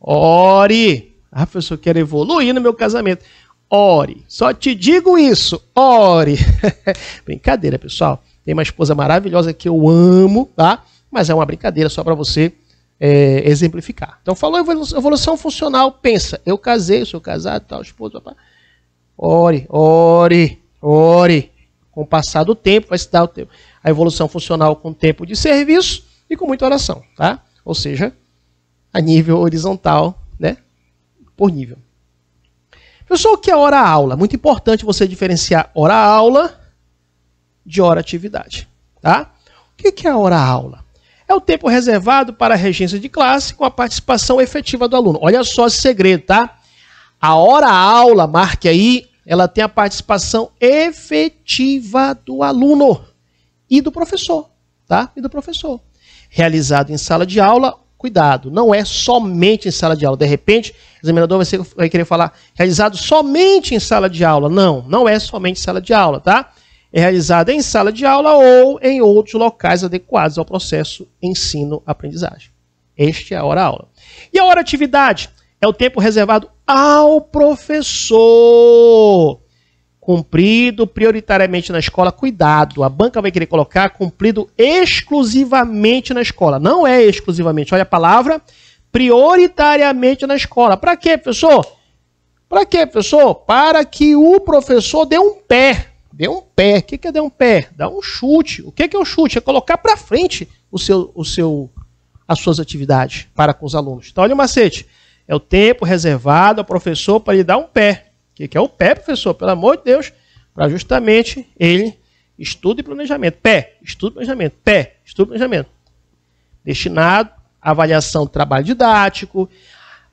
Ore. Ah, professor, quero evoluir no meu casamento. Ore. Só te digo isso. Ore. <laughs> brincadeira, pessoal. Tem uma esposa maravilhosa que eu amo, tá? Mas é uma brincadeira só para você é, exemplificar. Então, falou evolução funcional. Pensa, eu casei, sou casado, tal, esposa, papá. Ore, ore, ore. Com o passar do tempo, vai se dar o tempo. A evolução funcional com o tempo de serviço e com muita oração, tá? Ou seja, a nível horizontal, né? Por nível. Pessoal, o que é hora-aula? Muito importante você diferenciar hora-aula de hora-atividade, tá? O que é hora-aula? É o tempo reservado para a regência de classe com a participação efetiva do aluno. Olha só esse segredo, tá? A hora-aula, marque aí, ela tem a participação efetiva do aluno e do professor, tá? E do professor realizado em sala de aula, cuidado, não é somente em sala de aula. De repente, o examinador vai, ser, vai querer falar realizado somente em sala de aula. Não, não é somente em sala de aula, tá? É realizado em sala de aula ou em outros locais adequados ao processo ensino-aprendizagem. Este é a hora-aula. E a hora-atividade é o tempo reservado ao professor cumprido prioritariamente na escola, cuidado, a banca vai querer colocar cumprido exclusivamente na escola. Não é exclusivamente, olha a palavra, prioritariamente na escola. Para quê, professor? Para quê, professor? Para que o professor dê um pé. Dê um pé. O que, é dar um pé? Dá um chute. O que, é o um chute? É colocar para frente o seu, o seu, as suas atividades para com os alunos. Então, olha o macete. É o tempo reservado ao professor para lhe dar um pé que, que é o pé, professor, pelo amor de Deus, para justamente ele estudo e planejamento, pé, estudo e planejamento, pé, estudo e planejamento, destinado à avaliação do trabalho didático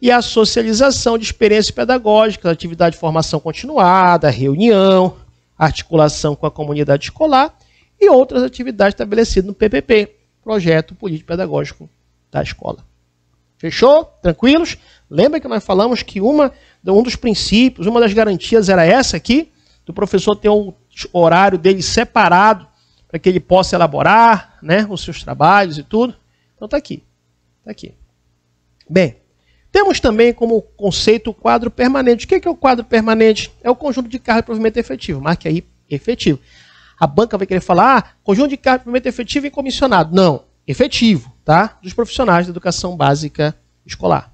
e à socialização de experiências pedagógicas, atividade de formação continuada, reunião, articulação com a comunidade escolar e outras atividades estabelecidas no PPP, Projeto Político Pedagógico da Escola. Fechou? Tranquilos? Lembra que nós falamos que uma então, um dos princípios, uma das garantias era essa aqui, do professor ter um horário dele separado para que ele possa elaborar né, os seus trabalhos e tudo. Então está aqui. Está aqui. Bem, temos também como conceito o quadro permanente. O é que é o quadro permanente? É o conjunto de carga de provimento efetivo. Marque aí efetivo. A banca vai querer falar ah, conjunto de carga de provimento efetivo e comissionado. Não, efetivo, tá? Dos profissionais da educação básica escolar.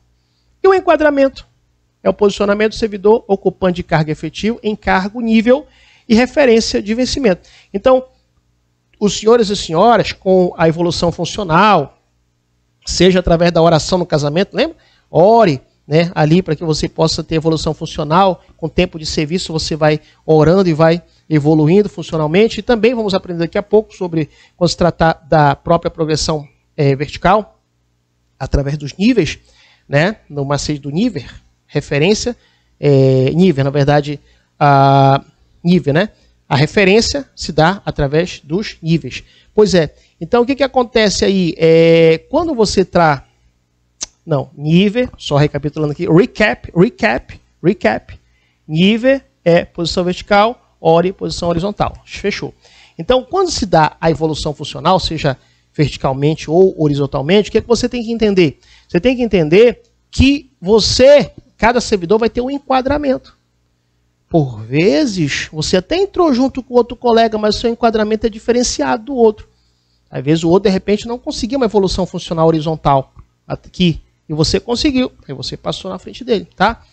E o enquadramento? é o posicionamento do servidor ocupante de cargo efetivo em cargo, nível e referência de vencimento. Então, os senhores e senhoras, com a evolução funcional, seja através da oração no casamento, lembra? Ore, né, ali para que você possa ter evolução funcional, com tempo de serviço você vai orando e vai evoluindo funcionalmente. E também vamos aprender daqui a pouco sobre quando se tratar da própria progressão é, vertical, através dos níveis, né, no macete do nível, referência, é, nível, na verdade, a nível, né? A referência se dá através dos níveis. Pois é. Então, o que, que acontece aí? É, quando você traz... Não, nível, só recapitulando aqui. Recap, recap, recap. Nível é posição vertical, ore, posição horizontal. Fechou. Então, quando se dá a evolução funcional, seja verticalmente ou horizontalmente, o que, é que você tem que entender? Você tem que entender que você cada servidor vai ter um enquadramento. Por vezes, você até entrou junto com outro colega, mas o seu enquadramento é diferenciado do outro. Às vezes o outro, de repente, não conseguiu uma evolução funcional horizontal aqui. E você conseguiu, porque você passou na frente dele, tá?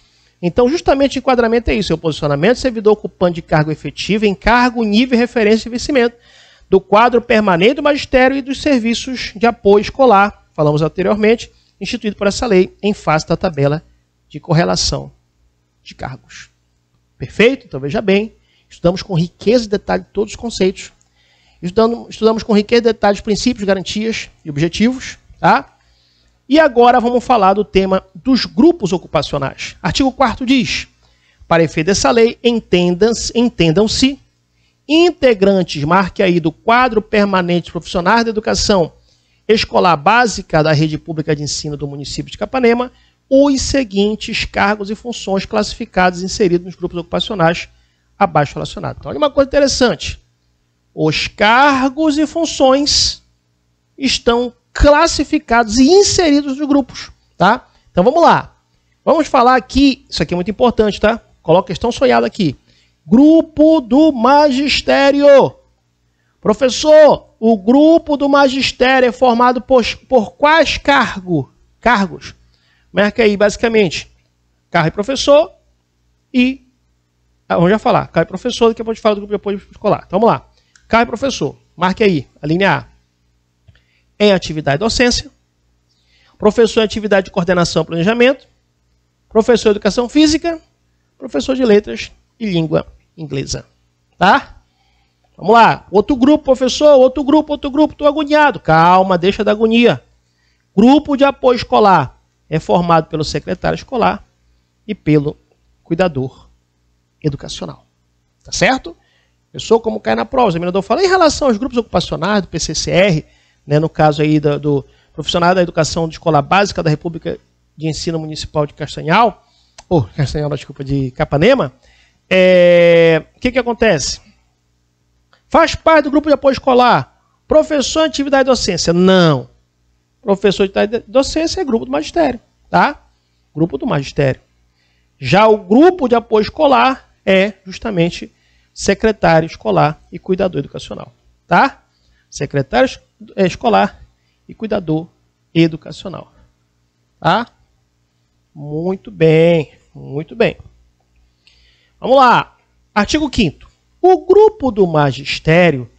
Então, justamente enquadramento é isso: é o posicionamento servidor ocupando de cargo efetivo em cargo, nível, referência e vencimento do quadro permanente do magistério e dos serviços de apoio escolar, falamos anteriormente, instituído por essa lei em face da tabela de correlação de cargos. Perfeito? Então veja bem, estudamos com riqueza e detalhe todos os conceitos. Estudando, estudamos com riqueza detalhe os princípios, garantias e objetivos. Tá? E agora vamos falar do tema dos grupos ocupacionais. Artigo 4 diz, para efeito dessa lei, entendam-se entendam integrantes, marque aí, do quadro permanente profissionais da educação escolar básica da rede pública de ensino do município de Capanema, os seguintes cargos e funções classificados e inseridos nos grupos ocupacionais abaixo relacionados. Então, olha uma coisa interessante. Os cargos e funções estão classificados e inseridos nos grupos, tá? Então vamos lá. Vamos falar aqui, isso aqui é muito importante, tá? Coloca questão sonhada aqui. Grupo do magistério. Professor, o grupo do magistério é formado por, por quais cargo? cargos? Marca aí, é basicamente, carro e é professor e... Ah, vamos já falar. Carro e é professor, daqui a pouco a gente fala do grupo de apoio escolar. Então, vamos lá. Carro e professor. Marque aí, a linha A. Em atividade docência. Professor em atividade de coordenação e planejamento. Professor de educação física. Professor de letras e língua inglesa. Tá? Vamos lá. Outro grupo, professor. Outro grupo, outro grupo. Estou agoniado. Calma, deixa da agonia. Grupo de apoio escolar é formado pelo secretário escolar e pelo cuidador educacional. Tá certo? sou como cai na prova, o examinador fala em relação aos grupos ocupacionais do PCCR, né, no caso aí do, do profissional da educação de escola básica da República de Ensino Municipal de Castanhal, ou Castanhal, desculpa, de Capanema, é, o é, que, que acontece? Faz parte do grupo de apoio escolar? Professor em atividade docência? Não. Professor de docência é grupo do magistério, tá? Grupo do magistério. Já o grupo de apoio escolar é justamente secretário escolar e cuidador educacional, tá? Secretário eh, escolar e cuidador educacional, tá? Muito bem, muito bem. Vamos lá. Artigo 5 O grupo do magistério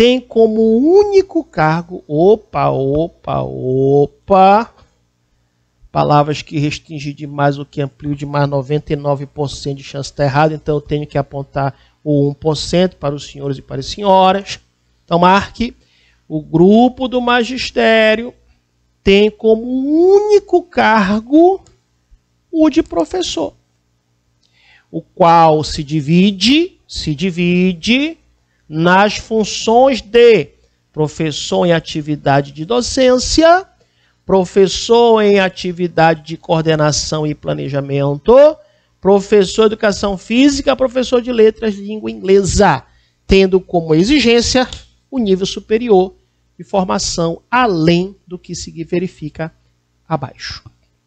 tem como único cargo, opa, opa, opa, palavras que restringe demais o que ampliou demais 99% de chance de estar errado, então eu tenho que apontar o 1% para os senhores e para as senhoras. Então marque o grupo do magistério tem como único cargo o de professor, o qual se divide, se divide nas funções de professor em atividade de docência, professor em atividade de coordenação e planejamento, professor de educação física, professor de letras de língua inglesa, tendo como exigência o nível superior de formação além do que se verifica abaixo.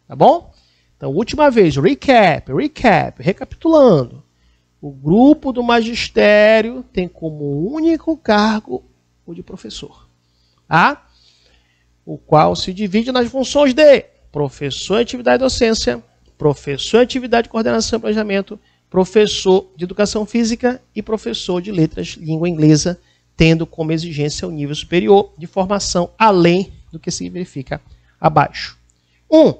Tá bom? Então, última vez, recap, recap, recapitulando. O grupo do magistério tem como único cargo o de professor, tá? o qual se divide nas funções de professor em atividade docência, professor em atividade de coordenação e planejamento, professor de educação física e professor de letras língua inglesa, tendo como exigência o um nível superior de formação além do que se verifica abaixo. 1. Um,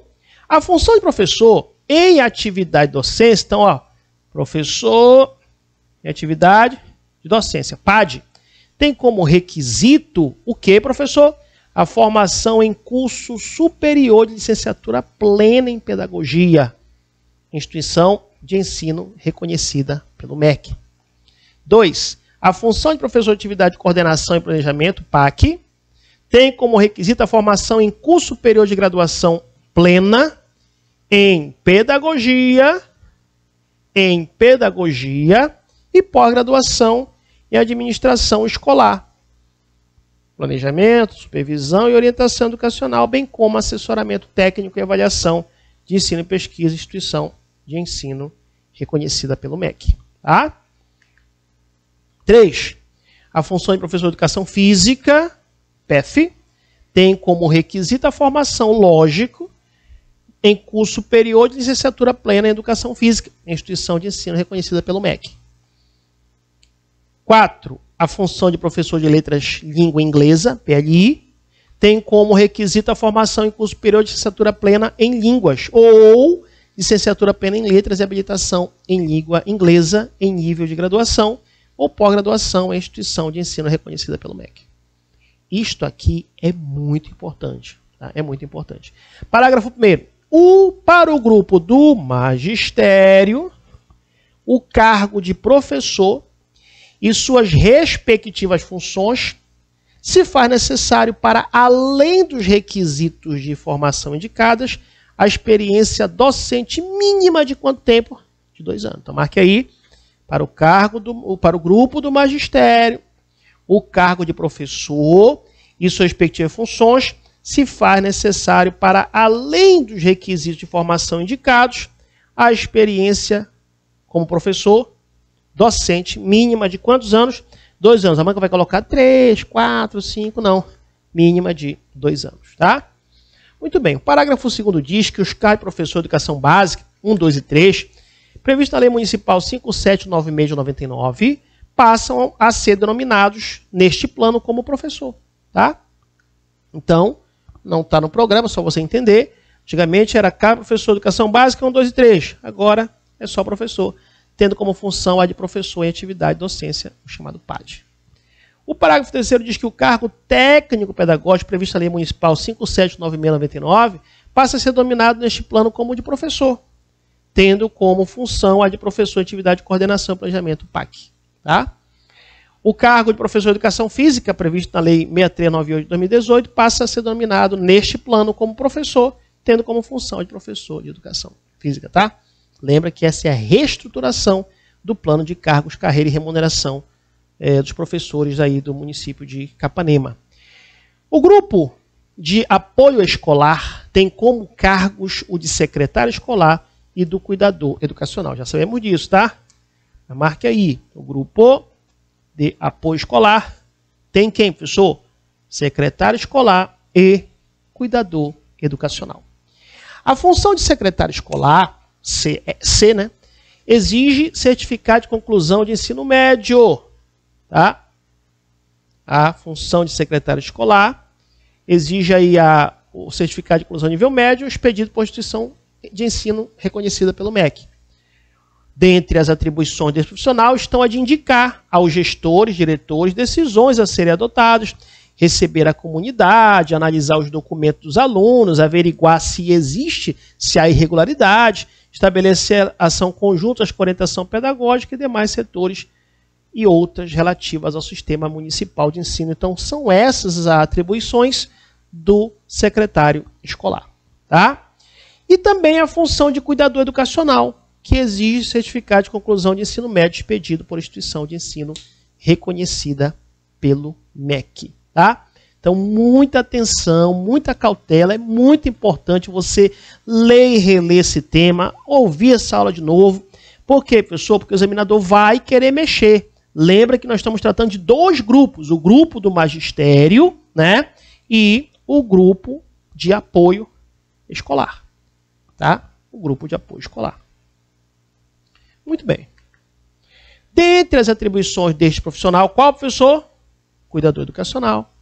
a função de professor em atividade docência, então, ó, professor em atividade de docência, PAD, tem como requisito o que, professor? A formação em curso superior de licenciatura plena em pedagogia, instituição de ensino reconhecida pelo MEC. 2. A função de professor de atividade de coordenação e planejamento, PAC, tem como requisito a formação em curso superior de graduação plena em pedagogia, em pedagogia e pós-graduação em administração escolar. Planejamento, supervisão e orientação educacional, bem como assessoramento técnico e avaliação de ensino e pesquisa, instituição de ensino reconhecida pelo MEC. Tá? 3. A função de professor de educação física, PEF, tem como requisito a formação lógico em curso superior de licenciatura plena em Educação Física, instituição de ensino reconhecida pelo MEC. 4. A função de professor de letras língua inglesa, PLI, tem como requisito a formação em curso superior de licenciatura plena em línguas ou licenciatura plena em letras e habilitação em língua inglesa em nível de graduação ou pós-graduação em instituição de ensino reconhecida pelo MEC. Isto aqui é muito importante. Tá? É muito importante. Parágrafo 1. O, para o grupo do magistério, o cargo de professor e suas respectivas funções se faz necessário para, além dos requisitos de formação indicadas, a experiência docente mínima de quanto tempo? De dois anos. Então, marque aí para o cargo do, para o grupo do magistério, o cargo de professor e suas respectivas funções se faz necessário para além dos requisitos de formação indicados, a experiência como professor, docente mínima de quantos anos? Dois anos. A banca vai colocar três, quatro, cinco, não. Mínima de dois anos, tá? Muito bem. O parágrafo segundo diz que os cargos de professor de educação básica, 1, 2 e 3, previsto na Lei Municipal 5796 de 99, passam a ser denominados neste plano como professor, tá? Então, não está no programa, só você entender. Antigamente era cá, professor de educação básica 1, 2 e 3. Agora é só professor, tendo como função a de professor em atividade docência, o chamado PAD. O parágrafo terceiro diz que o cargo técnico pedagógico previsto na Lei Municipal 579699 passa a ser dominado neste plano como de professor, tendo como função a de professor em atividade de coordenação e planejamento, PAC. Tá? O cargo de professor de educação física, previsto na Lei 6398 de 2018, passa a ser denominado neste plano como professor, tendo como função de professor de educação física, tá? Lembra que essa é a reestruturação do plano de cargos, carreira e remuneração é, dos professores aí do município de Capanema. O grupo de apoio escolar tem como cargos o de secretário escolar e do cuidador educacional. Já sabemos disso, tá? Marque aí o grupo de apoio escolar, tem quem, professor? Secretário escolar e cuidador educacional. A função de secretário escolar, C, é, C né, exige certificado de conclusão de ensino médio. Tá? A função de secretário escolar exige aí a, o certificado de conclusão de nível médio expedido por instituição de ensino reconhecida pelo MEC. Dentre as atribuições desse profissional estão a de indicar aos gestores, diretores, decisões a serem adotadas, receber a comunidade, analisar os documentos dos alunos, averiguar se existe, se há irregularidade, estabelecer ação conjunta as orientação pedagógica e demais setores e outras relativas ao sistema municipal de ensino. Então, são essas as atribuições do secretário escolar. Tá? E também a função de cuidador educacional, que exige certificado de conclusão de ensino médio expedido por instituição de ensino reconhecida pelo MEC. Tá? Então, muita atenção, muita cautela. É muito importante você ler e reler esse tema, ouvir essa aula de novo. Por quê, professor? Porque o examinador vai querer mexer. Lembra que nós estamos tratando de dois grupos: o grupo do magistério, né? E o grupo de apoio escolar, tá? O grupo de apoio escolar. Muito bem. Dentre as atribuições deste profissional, qual professor? Cuidador educacional.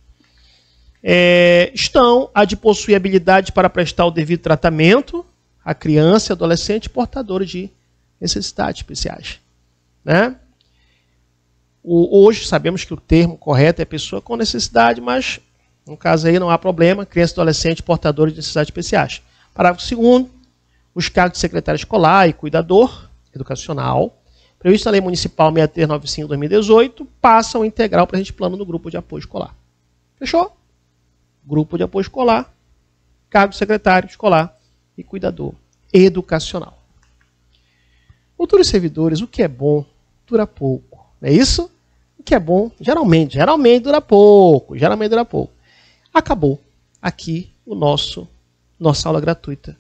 É, estão a de possuir habilidade para prestar o devido tratamento a criança e adolescente portadores de necessidades especiais. Né? O, hoje sabemos que o termo correto é pessoa com necessidade, mas no caso aí não há problema, criança e adolescente portadores de necessidades especiais. Parágrafo 2 os cargos de secretário escolar e cuidador educacional, previsto na Lei Municipal 6395-2018, passa o integral para a gente plano no grupo de apoio escolar. Fechou? Grupo de apoio escolar, cargo secretário escolar e cuidador educacional. Futuros servidores, o que é bom, dura pouco. Não é isso? O que é bom, geralmente, geralmente dura pouco, geralmente dura pouco. Acabou aqui o nosso nossa aula gratuita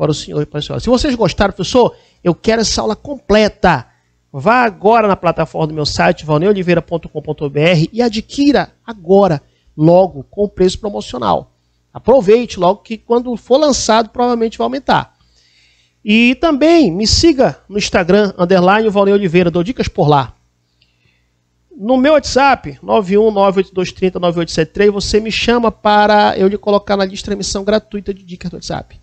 para o senhor e para a senhora. Se vocês gostaram, professor, eu quero essa aula completa. Vá agora na plataforma do meu site, valneoliveira.com.br e adquira agora, logo, com preço promocional. Aproveite logo que quando for lançado, provavelmente vai aumentar. E também me siga no Instagram, underline Valnei Oliveira, dou dicas por lá. No meu WhatsApp, 91982309873, você me chama para eu lhe colocar na lista de transmissão gratuita de dicas do WhatsApp.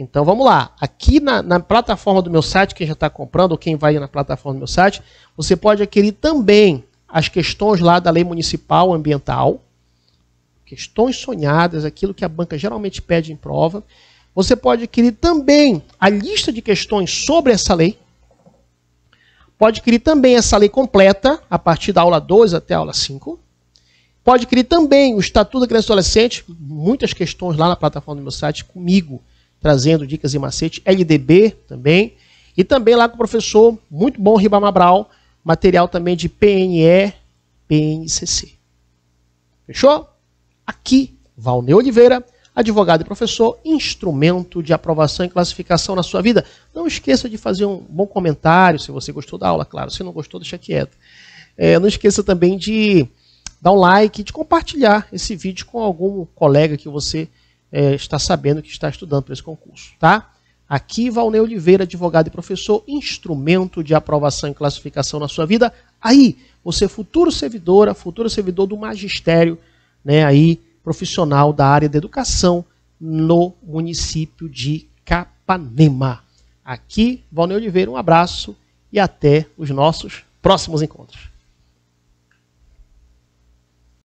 Então vamos lá. Aqui na, na plataforma do meu site, quem já está comprando, ou quem vai na plataforma do meu site, você pode adquirir também as questões lá da lei municipal ambiental, questões sonhadas, aquilo que a banca geralmente pede em prova. Você pode adquirir também a lista de questões sobre essa lei. Pode adquirir também essa lei completa, a partir da aula 2 até a aula 5. Pode adquirir também o Estatuto da Criança e Adolescente, muitas questões lá na plataforma do meu site comigo trazendo dicas e macete, LDB também, e também lá com o professor, muito bom, Ribamabral, material também de PNE, PNCC. Fechou? Aqui, Valne Oliveira, advogado e professor, instrumento de aprovação e classificação na sua vida. Não esqueça de fazer um bom comentário, se você gostou da aula, claro. Se não gostou, deixa quieto. É, não esqueça também de dar um like, de compartilhar esse vídeo com algum colega que você é, está sabendo que está estudando para esse concurso, tá? Aqui, Valnei Oliveira, advogado e professor, instrumento de aprovação e classificação na sua vida. Aí, você futuro servidora, futuro servidor do magistério, né, aí, profissional da área da educação no município de Capanema. Aqui, Valnei Oliveira, um abraço e até os nossos próximos encontros.